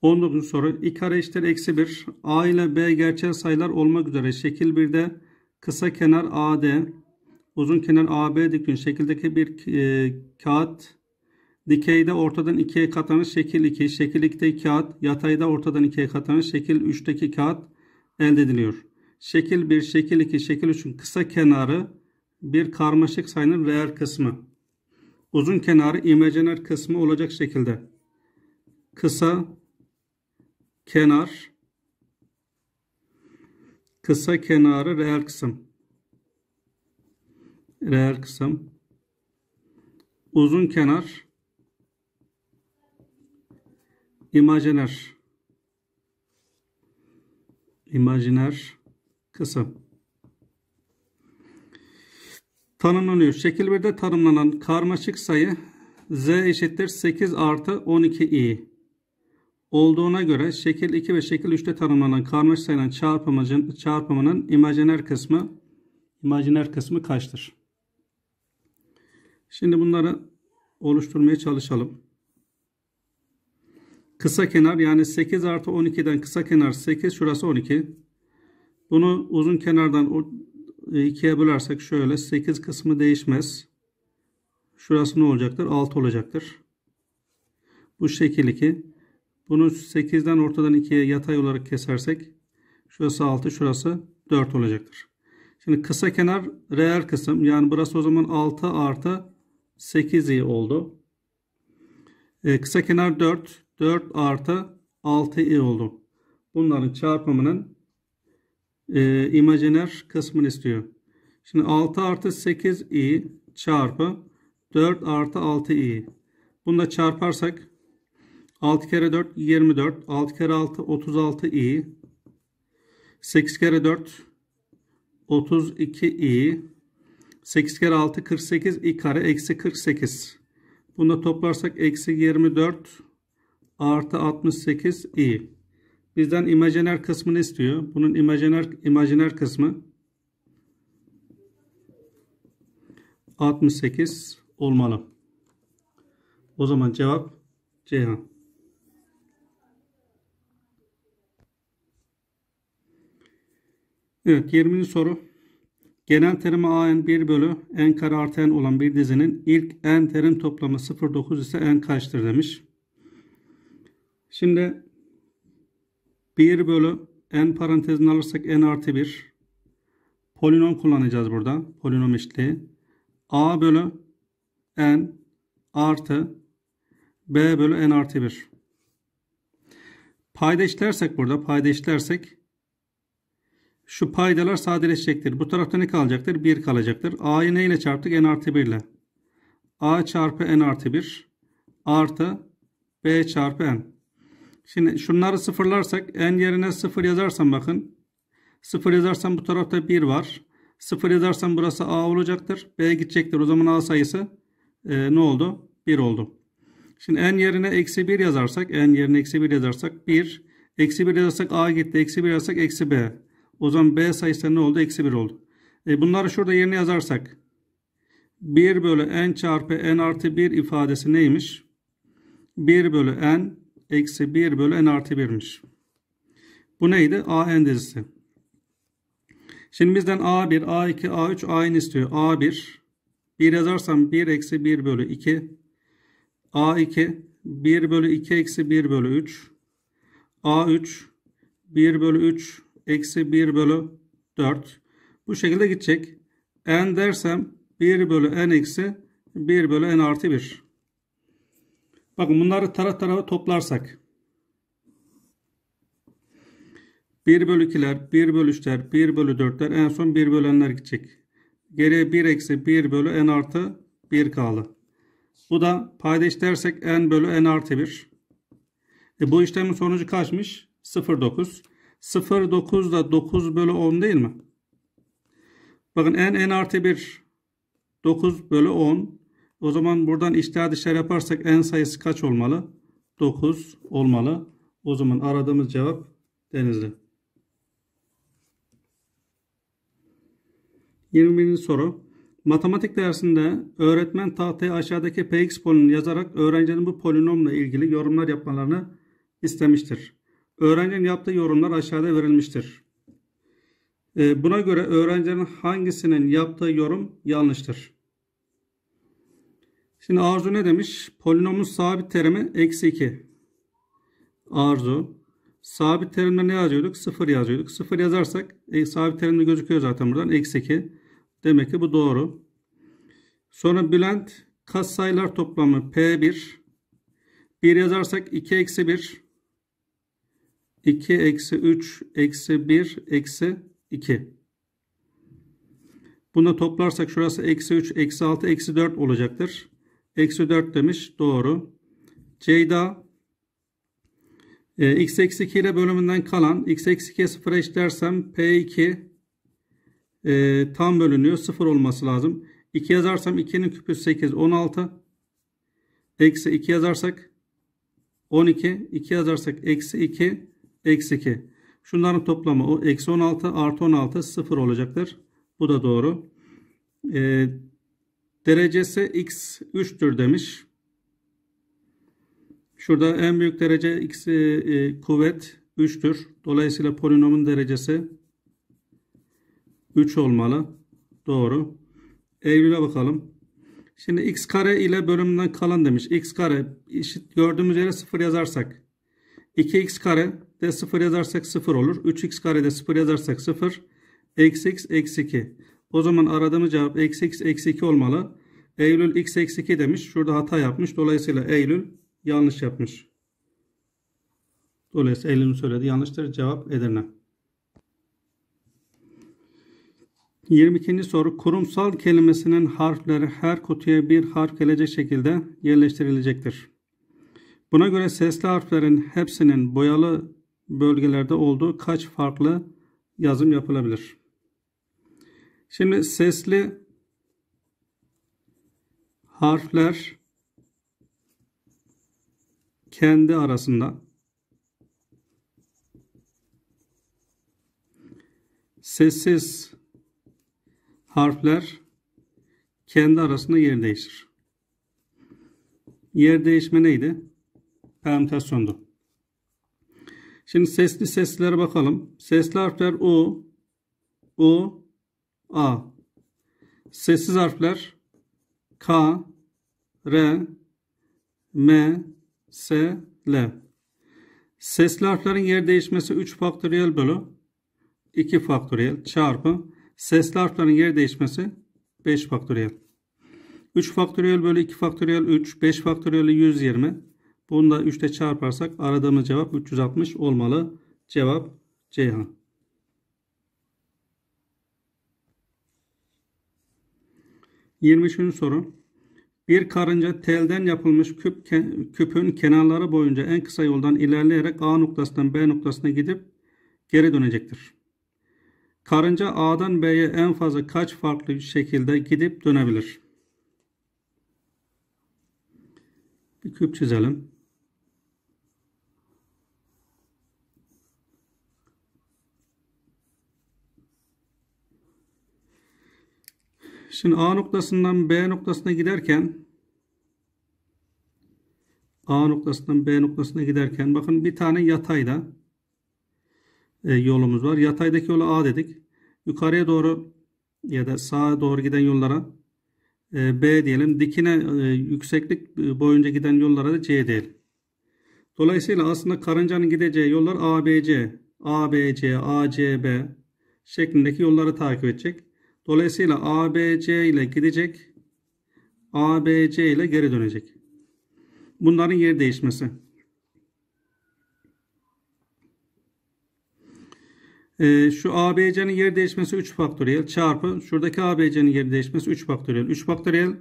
19. soru. i kare eşittir eksi 1. a ile b gerçel sayılar olmak üzere şekil 1'de kısa kenar ad, uzun kenar AB düzgün şekildeki bir e, kağıt dikeyde ortadan ikiye katlanır şekil 2, şekil kağıt yatayda ortadan ikiye katlanır şekil 3'teki kağıt elde ediliyor. Şekil 1, şekil 2, şekil 3'ün kısa kenarı bir karmaşık sayının reel kısmı. Uzun kenarı imajiner kısmı olacak şekilde. Kısa kenar kısa kenarı reel kısım reel kısım uzun kenar imajiner imajiner kısım tanımlanıyor. Şekil 1'de tanımlanan karmaşık sayı z eşittir 8 artı 12i olduğuna göre şekil 2 ve şekil 3'te tanımlanan karmaşık sayının çarpımının imajiner kısmı imajiner kısmı kaçtır? Şimdi bunları oluşturmaya çalışalım. Kısa kenar yani 8 artı 12'den kısa kenar 8 şurası 12. Bunu uzun kenardan 2'ye e, bölersek şöyle 8 kısmı değişmez. Şurası ne olacaktır? 6 olacaktır. Bu şekil 2. Bunu 8'den ortadan 2'ye yatay olarak kesersek şurası 6 şurası 4 olacaktır. Şimdi kısa kenar reel kısım yani burası o zaman 6 artı 8i oldu. E, kısa kenar 4. 4 artı 6i oldu. Bunların çarpımının e, imajiner kısmını istiyor. Şimdi 6 artı 8i çarpı 4 artı 6i. Bunu da çarparsak 6 kere 4 24. 6 kere 6 36i. 8 kere 4 32i. 8 kere 6 48 i kare eksi 48. Bunu da toplarsak eksi 24 artı 68 i. Bizden imajiner kısmını istiyor. Bunun imajiner, imajiner kısmı 68 olmalı. O zaman cevap Ceyhan. Evet 20. soru. Genel terimi an 1 bölü n kare artı n olan bir dizinin ilk n terim toplamı 0,9 ise n kaçtır demiş. Şimdi 1 bölü n parantezini alırsak n artı 1. Polinom kullanacağız burada. Polinom eşitliği. a bölü n artı b bölü n artı 1. Payda işlersek burada payda işlersek şu paydalar sadeleşecektir. Bu tarafta ne kalacaktır? 1 kalacaktır. A'yı ne ile çarptık? N artı 1 ile. A çarpı N artı 1 artı B çarpı N. Şimdi şunları sıfırlarsak N yerine 0 yazarsam bakın. 0 yazarsam bu tarafta 1 var. 0 yazarsam burası A olacaktır. B gidecektir. O zaman A sayısı e, ne oldu? 1 oldu. Şimdi n yerine eksi 1 yazarsak, n yerine eksi 1 yazarsak 1. Eksi 1 yazarsak a gitti. Eksi 1 yazarsak eksi b. O zaman B sayısı ne oldu? Eksi 1 oldu. E bunları şurada yerine yazarsak 1 bölü n çarpı n artı 1 ifadesi neymiş? 1 bölü n eksi 1 bölü n artı 1'miş. Bu neydi? a n dizisi. Şimdi bizden a1, a2, a3, a n istiyor. a1 1 yazarsam 1 eksi 1 bölü 2 a2 1 bölü 2 eksi 1 bölü 3 a3 1 bölü 3 eksi 1 bölü 4. Bu şekilde gidecek. n dersem 1 bölü n eksi 1 bölü n artı 1. Bakın bunları taraf tarafa toplarsak. 1 bölü 2'ler, 1 bölü 3'ler, 1 bölü 4'ler en son 1 bölü n'ler gidecek. Geriye 1 eksi 1 bölü n artı 1 kaldı. Bu da payda dersek n bölü n artı 1. E bu işlemin sonucu kaçmış? 0.9. 0,9 da 9 bölü 10 değil mi? Bakın n n artı 1 9 bölü 10. O zaman buradan içler dışarı yaparsak n sayısı kaç olmalı? 9 olmalı. O zaman aradığımız cevap denizli. 21. soru. Matematik dersinde öğretmen tahtaya aşağıdaki px polinomunu yazarak öğrencilerin bu polinomla ilgili yorumlar yapmalarını istemiştir. Öğrencinin yaptığı yorumlar aşağıda verilmiştir. Ee, buna göre öğrencinin hangisinin yaptığı yorum yanlıştır? Şimdi Arzu ne demiş? Polinomun sabit terimi eksi 2. Arzu. Sabit terimde ne yazıyorduk? 0 yazıyorduk. 0 yazarsak e, sabit terimde gözüküyor zaten buradan. Eksi 2. Demek ki bu doğru. Sonra Bülent kas sayılar toplamı P1. 1 yazarsak 2 eksi 1. 2 eksi 3 eksi 1 eksi 2. Bunu toplarsak şurası eksi 3 eksi 6 eksi 4 olacaktır. Eksi 4 demiş doğru. Ceyda e, x eksi 2 ile bölümünden kalan x eksi 2'ye 0'a eşitlersem p2 e, tam bölünüyor 0 olması lazım. 2 yazarsam 2'nin küpü 8 16 eksi 2 yazarsak 12 2 yazarsak eksi 2 eksi 2. Şunların toplamı o eksi 16 artı 16 sıfır olacaktır. Bu da doğru. E, derecesi x 3'tür demiş. Şurada en büyük derece x e, e kuvvet 3'tür. Dolayısıyla polinomun derecesi 3 olmalı. Doğru. Eylül'e bakalım. Şimdi x kare ile bölümünden kalan demiş. x kare eşit gördüğümüz yere 0 yazarsak 2x kare de 0 yazarsak 0 olur. 3x karede 0 yazarsak 0. Eksi x eksi 2. O zaman aradığımız cevap eksi x eksi 2 olmalı. Eylül x eksi 2 demiş. Şurada hata yapmış. Dolayısıyla Eylül yanlış yapmış. Dolayısıyla Eylül'ün söyledi yanlıştır. Cevap Edirne. 22. soru kurumsal kelimesinin harfleri her kutuya bir harf gelecek şekilde yerleştirilecektir. Buna göre sesli harflerin hepsinin boyalı bölgelerde olduğu kaç farklı yazım yapılabilir? Şimdi sesli harfler kendi arasında sessiz harfler kendi arasında yer değişir. Yer değişme neydi? Permütasyondu. Şimdi sesli seslere bakalım. Sesli harfler U, U, A. Sessiz harfler K, R, M, S, L. Sesli harflerin yer değişmesi 3 faktöriyel bölü 2 faktöriyel çarpı sesli harflerin yer değişmesi 5 faktöriyel. 3 faktöriyel bölü 2 faktöriyel 3, 5 faktöriyel 120, bunu da 3'te çarparsak aradığımız cevap 360 olmalı. Cevap Ceyhan. Yirmi soru. Bir karınca telden yapılmış küp, küpün kenarları boyunca en kısa yoldan ilerleyerek A noktasından B noktasına gidip geri dönecektir. Karınca A'dan B'ye en fazla kaç farklı şekilde gidip dönebilir? Bir küp çizelim. Şimdi A noktasından B noktasına giderken A noktasından B noktasına giderken bakın bir tane yatayda e, yolumuz var. Yataydaki yolu A dedik. Yukarıya doğru ya da sağa doğru giden yollara e, B diyelim. Dikine e, yükseklik boyunca giden yollara da C diyelim. Dolayısıyla aslında karıncanın gideceği yollar ABC, ABC, ACB şeklindeki yolları takip edecek. Dolayısıyla ABC ile gidecek. ABC ile geri dönecek. Bunların yer değişmesi. Ee, şu ABC'nin yer değişmesi 3 faktöriyel çarpı şuradaki ABC'nin yer değişmesi 3 faktöriyel. 3 faktöriyel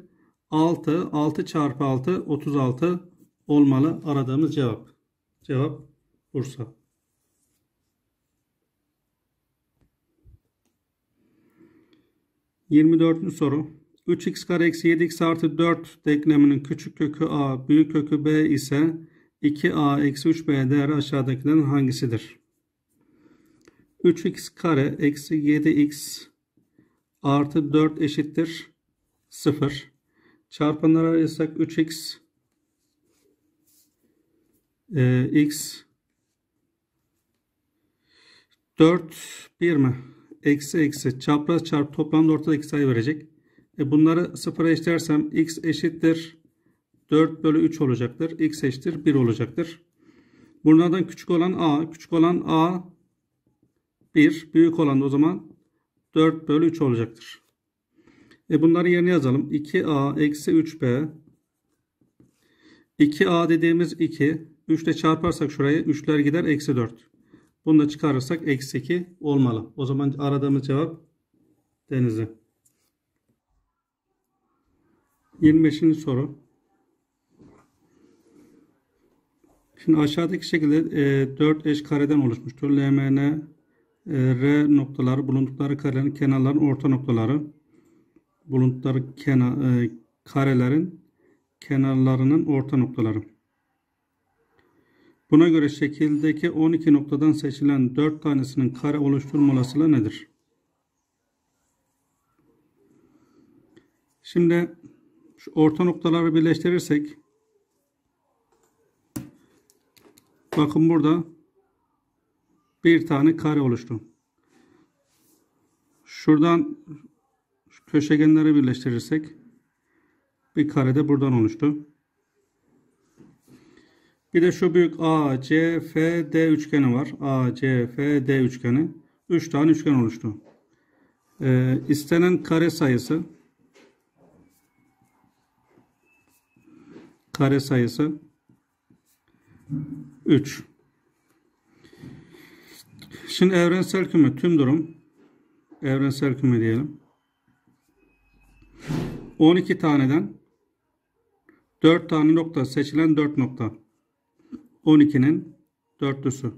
6, 6 çarpı 6, 36 olmalı aradığımız cevap. Cevap Bursa. 24. soru. 3x kare eksi 7x artı 4 denkleminin küçük kökü a büyük kökü b ise 2a eksi 3b değeri aşağıdakilerin hangisidir? 3x kare eksi 7x artı 4 eşittir 0. Çarpanları arayırsak 3x e, x 4 bir mi? eksi eksi çapraz çarpı toplamda ortadaki sayı verecek. E bunları sıfıra eşitlersem x eşittir 4 bölü 3 olacaktır. x eşittir 1 olacaktır. Bunlardan küçük olan a. Küçük olan a 1. Büyük olan da o zaman 4 bölü 3 olacaktır. E bunları yerine yazalım. 2a eksi 3b 2a dediğimiz 2. 3 ile çarparsak şuraya 3'ler gider eksi 4. Bunu da çıkarırsak eksi 2 olmalı. O zaman aradığımız cevap denize. 25. soru. Şimdi aşağıdaki şekilde e, 4 eş kareden oluşmuştur. LMN, e, R noktaları, bulundukları karelerin kenarların orta noktaları, bulundukları kenar, e, karelerin kenarlarının orta noktaları. Buna göre şekildeki 12 noktadan seçilen 4 tanesinin kare oluşturma olasılığı nedir? Şimdi şu orta noktaları birleştirirsek bakın burada bir tane kare oluştu. Şuradan şu köşegenleri birleştirirsek bir kare de buradan oluştu. Bir de şu büyük ACFD üçgeni var. ACFD üçgeni. 3 üç tane üçgen oluştu. Ee, istenen kare sayısı kare sayısı 3. Şimdi evrensel küme tüm durum evrensel küme diyelim. 12 taneden 4 tane nokta seçilen 4 nokta. 12'nin dörtlüsü.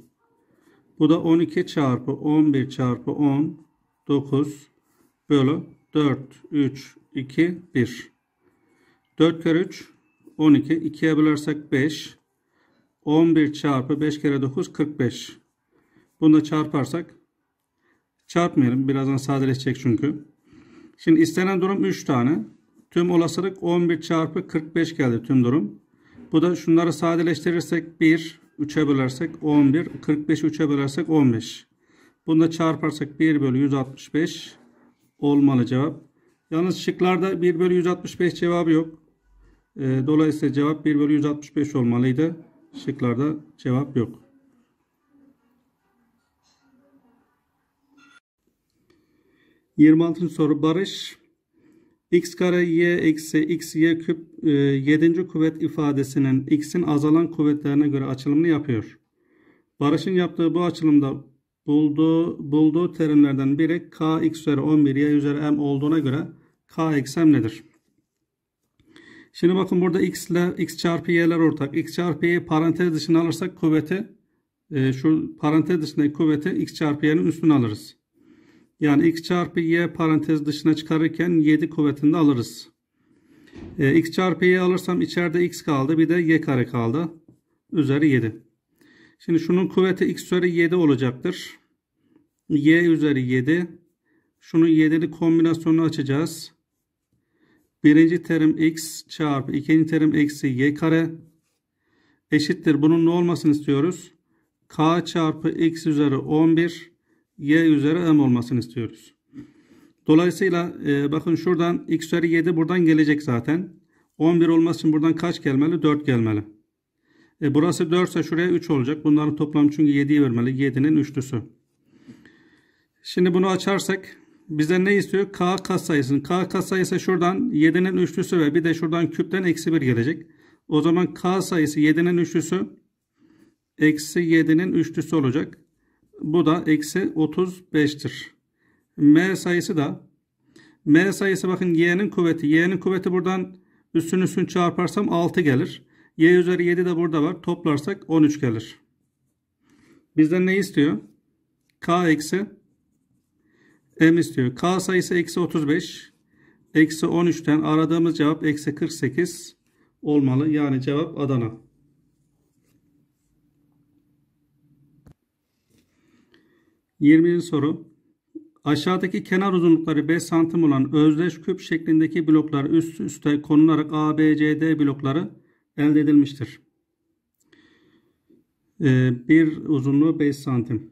Bu da 12 çarpı 11 çarpı 10 9 bölü 4 3 2 1. 4 kere 3 12 2'ye bölersek 5 11 çarpı 5 kere 9 45. Bunu da çarparsak çarpmayalım. Birazdan sadeleşecek çünkü. Şimdi istenen durum 3 tane. Tüm olasılık 11 çarpı 45 geldi tüm durum. Bu da şunları sadeleştirirsek 1, 3'e bölersek 11, 45'i 3'e bölersek 15. Bunu da çarparsak 1 bölü 165 olmalı cevap. Yalnız şıklarda 1 bölü 165 cevabı yok. Ee, dolayısıyla cevap 1 bölü 165 olmalıydı. Şıklarda cevap yok. Yirmi altıncı soru Barış x kare y eksi x y küp e, 7. kuvvet ifadesinin x'in azalan kuvvetlerine göre açılımını yapıyor. Barış'ın yaptığı bu açılımda bulduğu, bulduğu terimlerden biri k x üzeri 11 y üzeri m olduğuna göre k eksi nedir? Şimdi bakın burada x ile x çarpı y'ler ortak. x çarpı y'yi parantez dışına alırsak kuvveti e, şu parantez dışındaki kuvveti x çarpı y'nin üstüne alırız. Yani x çarpı y parantez dışına çıkarırken 7 kuvvetinde alırız. E, x çarpı y alırsam içeride x kaldı bir de y kare kaldı. Üzeri 7. Şimdi şunun kuvveti x üzeri 7 olacaktır. y üzeri 7. Şunun 7'li kombinasyonunu açacağız. Birinci terim x çarpı ikinci terim eksi y kare eşittir. Bunun ne olmasını istiyoruz? k çarpı x üzeri 11 y üzeri m olmasını istiyoruz. Dolayısıyla e, bakın şuradan x üzeri 7 buradan gelecek zaten. 11 olması için buradan kaç gelmeli? 4 gelmeli. E, burası 4 ise şuraya 3 olacak. Bunların toplamı çünkü 7'yi vermeli. 7'nin üçlüsü. Şimdi bunu açarsak bize ne istiyor? K kat sayısını. K kat sayısı şuradan 7'nin üçlüsü ve bir de şuradan küpten eksi 1 gelecek. O zaman K sayısı 7'nin üçlüsü eksi 7'nin üçlüsü olacak. Bu da eksi 35'tir. M sayısı da M sayısı bakın y'nin kuvveti. Y'nin kuvveti buradan üstün üstün çarparsam 6 gelir. Y üzeri 7 de burada var. Toplarsak 13 gelir. Bizden ne istiyor? K eksi M istiyor. K sayısı eksi 35. Eksi 13'ten aradığımız cevap eksi 48 olmalı. Yani cevap Adana. 20. soru. Aşağıdaki kenar uzunlukları 5 santim olan özdeş küp şeklindeki bloklar üst üste konularak A, B, C, D blokları elde edilmiştir. Ee, bir uzunluğu 5 santim.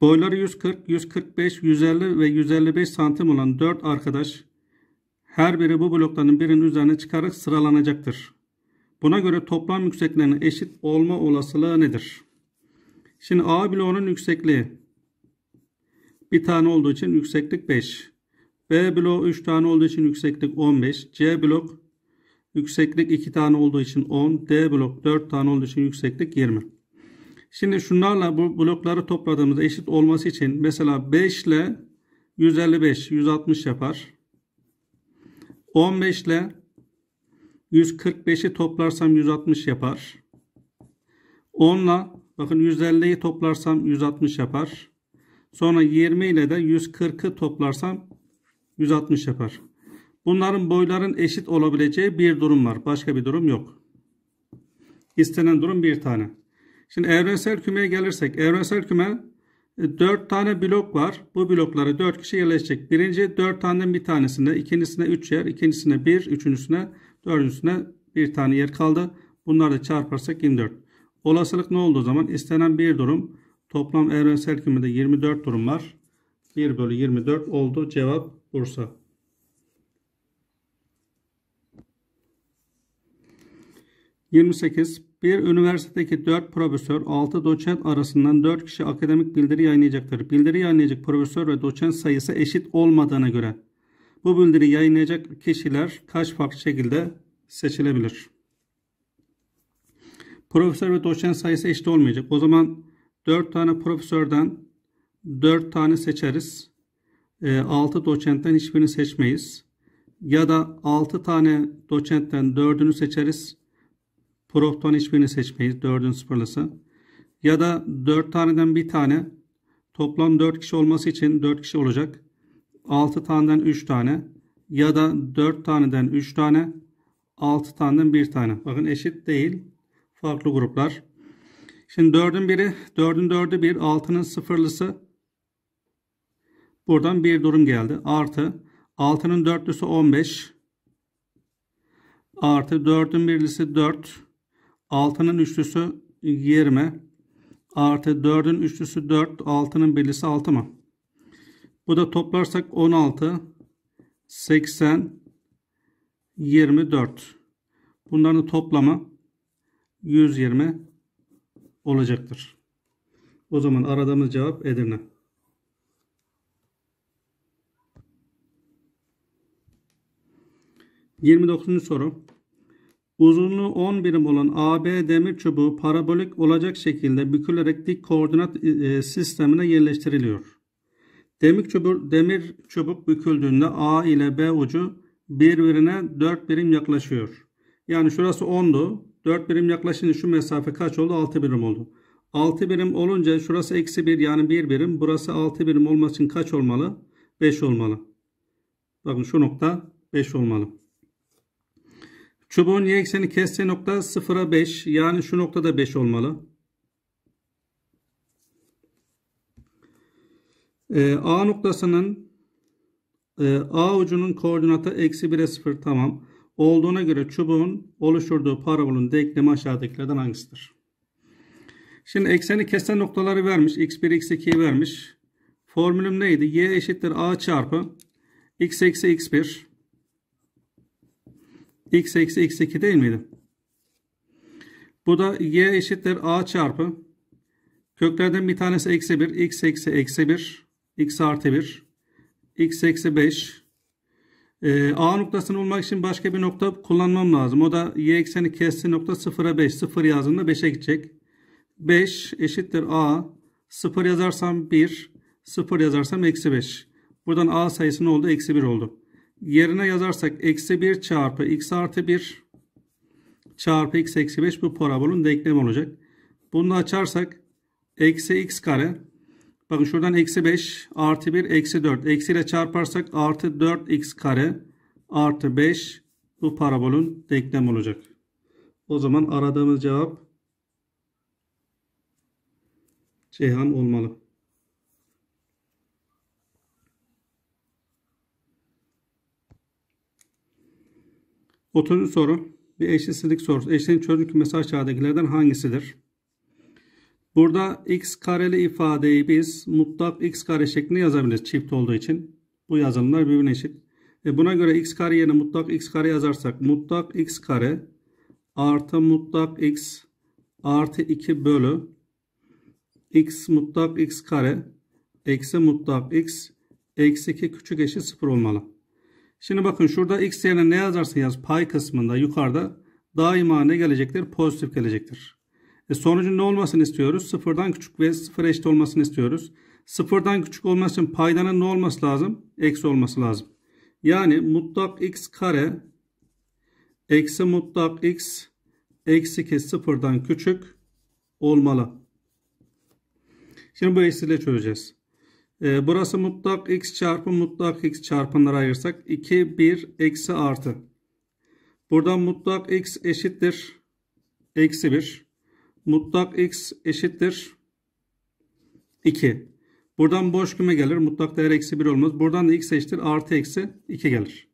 Boyları 140, 145, 150 ve 155 santim olan 4 arkadaş her biri bu blokların birinin üzerine çıkarak sıralanacaktır. Buna göre toplam yükseklerinin eşit olma olasılığı nedir? Şimdi A bloğunun yüksekliği bir tane olduğu için yükseklik 5. B bloğu 3 tane olduğu için yükseklik 15. C blok yükseklik 2 tane olduğu için 10. D blok 4 tane olduğu için yükseklik 20. Şimdi şunlarla bu blokları topladığımızda eşit olması için mesela 5 ile 155 160 yapar. 15 ile 145'i toplarsam 160 yapar. 10 ile Bakın 150'yi toplarsam 160 yapar. Sonra 20 ile de 140'ı toplarsam 160 yapar. Bunların boyların eşit olabileceği bir durum var. Başka bir durum yok. İstenen durum bir tane. Şimdi evrensel kümeye gelirsek. Evrensel küme 4 e, tane blok var. Bu blokları 4 kişi yerleşecek. Birinci 4 taneden bir tanesinde, ikincisine 3 yer, ikincisine 1, üçüncüsüne, dördüncüsüne bir tane yer kaldı. Bunları da çarparsak 24. Olasılık ne oldu o zaman İstenen bir durum toplam evrensel kümede 24 durum var. 1 bölü 24 oldu. Cevap Bursa. Yirmi Bir üniversitedeki 4 profesör, 6 doçent arasından 4 kişi akademik bildiri yayınlayacaktır. Bildiri yayınlayacak profesör ve doçent sayısı eşit olmadığına göre bu bildiri yayınlayacak kişiler kaç farklı şekilde seçilebilir? Profesör ve doçent sayısı eşit olmayacak. O zaman 4 tane profesörden 4 tane seçeriz. 6 ee, doçentten hiçbirini seçmeyiz. Ya da 6 tane doçentten 4'ünü seçeriz. Prof'tan hiçbirini seçmeyiz. 4'ün sıfırlısı. Ya da 4 taneden bir tane toplam 4 kişi olması için 4 kişi olacak. 6 taneden 3 tane ya da 4 taneden 3 tane 6 taneden 1 tane. Bakın eşit değil farklı gruplar. Şimdi 4'ün biri, 4'ün 4'ü 1, 6'nın sıfırlısı. Buradan bir durum geldi. Artı 6'nın 4'lüsü 15. Artı 4'ün birlisi 4. 6'nın üçlüsü 20. Artı 4'ün üçlüsü 4. 6'nın birlisi 6 mı? Bu da toplarsak 16. 80. 24. Bunların toplamı 120 olacaktır. O zaman aradığımız cevap Edirne. Yirmi dokuzuncu soru. Uzunluğu 10 birim olan AB demir çubuğu parabolik olacak şekilde bükülerek dik koordinat e, sistemine yerleştiriliyor. Demir çubuk, demir çubuk büküldüğünde A ile B ucu birbirine 4 birim yaklaşıyor. Yani şurası 10'du. 4 birim yaklaşınca şu mesafe kaç oldu? 6 birim oldu. 6 birim olunca şurası eksi 1 yani 1 birim. Burası 6 birim olması için kaç olmalı? 5 olmalı. Bakın şu nokta 5 olmalı. Çubuğun y ekseni kestiği nokta 0'a 5 yani şu noktada 5 olmalı. Ee, A noktasının e, A ucunun koordinatı eksi 1'e 0 tamam olduğuna göre çubuğun oluşturduğu parabolün denklemi aşağıdakilerden hangisidir? Şimdi ekseni kesen noktaları vermiş. X1, X2 vermiş. Formülüm neydi? Y eşittir A çarpı X eksi X1 X eksi X2 değil miydi? Bu da Y eşittir A çarpı köklerden bir tanesi eksi 1 X eksi eksi 1 X artı 1 X eksi 5 e, A noktasını bulmak için başka bir nokta kullanmam lazım. O da y ekseni kesti nokta 0'a 5. 0 yazdığımda 5'e gidecek. 5 eşittir A. 0 yazarsam 1. 0 yazarsam eksi 5. Buradan A sayısı ne oldu? Eksi 1 oldu. Yerine yazarsak eksi 1 çarpı x artı 1 çarpı x eksi 5 bu parabolün denklemi olacak. Bunu açarsak eksi x kare Bakın şuradan eksi 5 artı 1 eksi 4. Eksi ile çarparsak artı 4x kare artı 5 bu parabolün denklemi olacak. O zaman aradığımız cevap Ceyhan olmalı. Otuzuncu soru. Bir eşitsizlik sorusu. Eşlerin çözüm kümesi aşağıdakilerden hangisidir? Burada x kareli ifadeyi biz mutlak x kare şeklinde yazabiliriz çift olduğu için. Bu yazılımlar birbirine eşit. E buna göre x kare yerine mutlak x kare yazarsak mutlak x kare artı mutlak x artı 2 bölü x mutlak x kare eksi mutlak x eksi 2 küçük eşit 0 olmalı. Şimdi bakın şurada x yerine ne yazarsan yaz pay kısmında yukarıda daima ne gelecektir? Pozitif gelecektir. E sonucun ne olmasını istiyoruz? Sıfırdan küçük ve sıfıra eşit olmasını istiyoruz. Sıfırdan küçük olması için paydanın ne olması lazım? Eksi olması lazım. Yani mutlak x kare eksi mutlak x eksi ki sıfırdan küçük olmalı. Şimdi bu eksiyle çözeceğiz. Ee, burası mutlak x çarpı mutlak x çarpanları ayırsak 2 1 eksi artı. Buradan mutlak x eşittir eksi 1 mutlak x eşittir 2. Buradan boş küme gelir. Mutlak değer eksi 1 olmaz. Buradan da x eşittir artı eksi 2 gelir.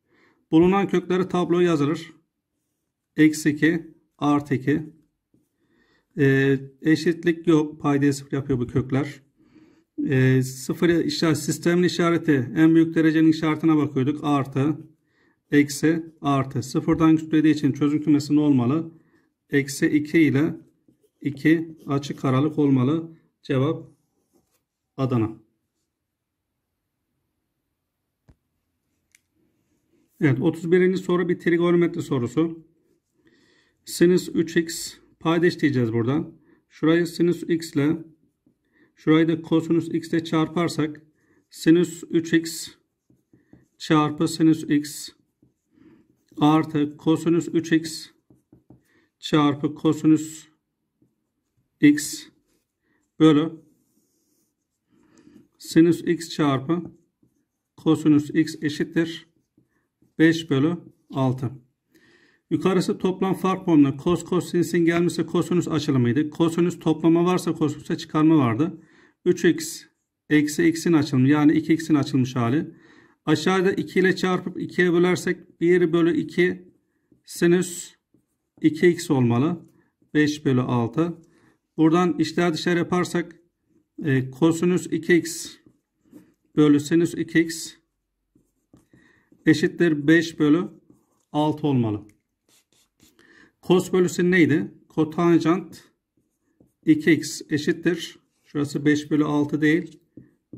Bulunan kökleri tablo yazılır. Eksi 2 artı 2. Ee, eşitlik yok. Paydaya 0 yapıyor bu kökler. Ee, sıfır işaret, sistemin işareti en büyük derecenin işaretine bakıyorduk. Artı, eksi, artı. Sıfırdan kütlediği için çözüm kümesi ne olmalı? Eksi 2 ile 2 açık karalık olmalı. Cevap Adana. Evet 31. soru bir trigonometri sorusu. Sinüs 3x paydaş diyeceğiz burada. Şurayı sinüs x ile şurayı da kosinüs x ile çarparsak sinüs 3x çarpı sinüs x artı kosinüs 3x çarpı kosinüs x bölü sinüs x çarpı kosinüs x eşittir 5 bölü 6. Yukarısı toplam fark formunda Kos kos sin sin gelmişse kosinüs açılımıydı. Kosinüs toplama varsa kosinüse çıkarma vardı. 3x eksi x'in açılımı yani 2x'in açılmış hali. Aşağıda 2 ile çarpıp 2'ye bölersek 1 bölü 2 sinüs 2x olmalı. 5 bölü 6 Buradan işler dışarı yaparsak e, kosinüs 2x bölü sinüs 2x eşittir 5 bölü 6 olmalı. Kos bölüsü neydi? Kotanjant 2x eşittir. Şurası 5 bölü 6 değil.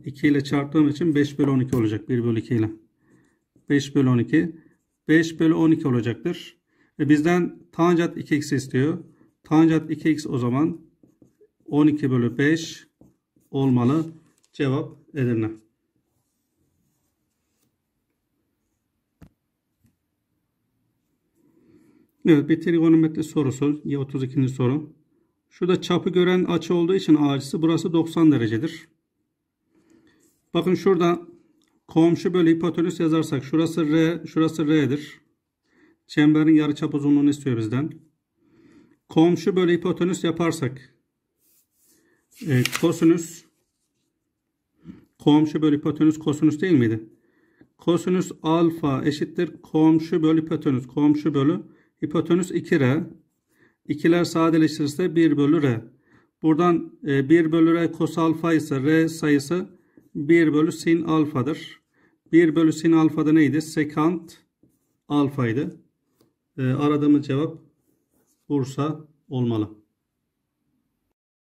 2 ile çarptığım için 5 bölü 12 olacak. 1 bölü 2 ile. 5 bölü 12. 5 bölü 12 olacaktır. E bizden tanjant 2x istiyor. Tanjant 2x o zaman 12 bölü 5 olmalı. Cevap Edirne. Evet bir trigonometri sorusu. 32. soru. Şurada çapı gören açı olduğu için açısı burası 90 derecedir. Bakın şurada komşu bölü hipotenüs yazarsak şurası R, şurası R'dir. Çemberin yarıçap uzunluğunu istiyor bizden. Komşu bölü hipotenüs yaparsak Evet kosinüs komşu bölü hipotenüs kosinüs değil miydi? Kosinüs alfa eşittir komşu bölü hipotenüs. Komşu bölü hipotenüs 2R. İkiler sadeleştirirse 1 bölü R. Buradan 1 e, bölü R kos alfa ise R sayısı 1 bölü sin alfadır. 1 bölü sin alfada neydi? Sekant alfaydı. E, aradığımız cevap Bursa olmalı.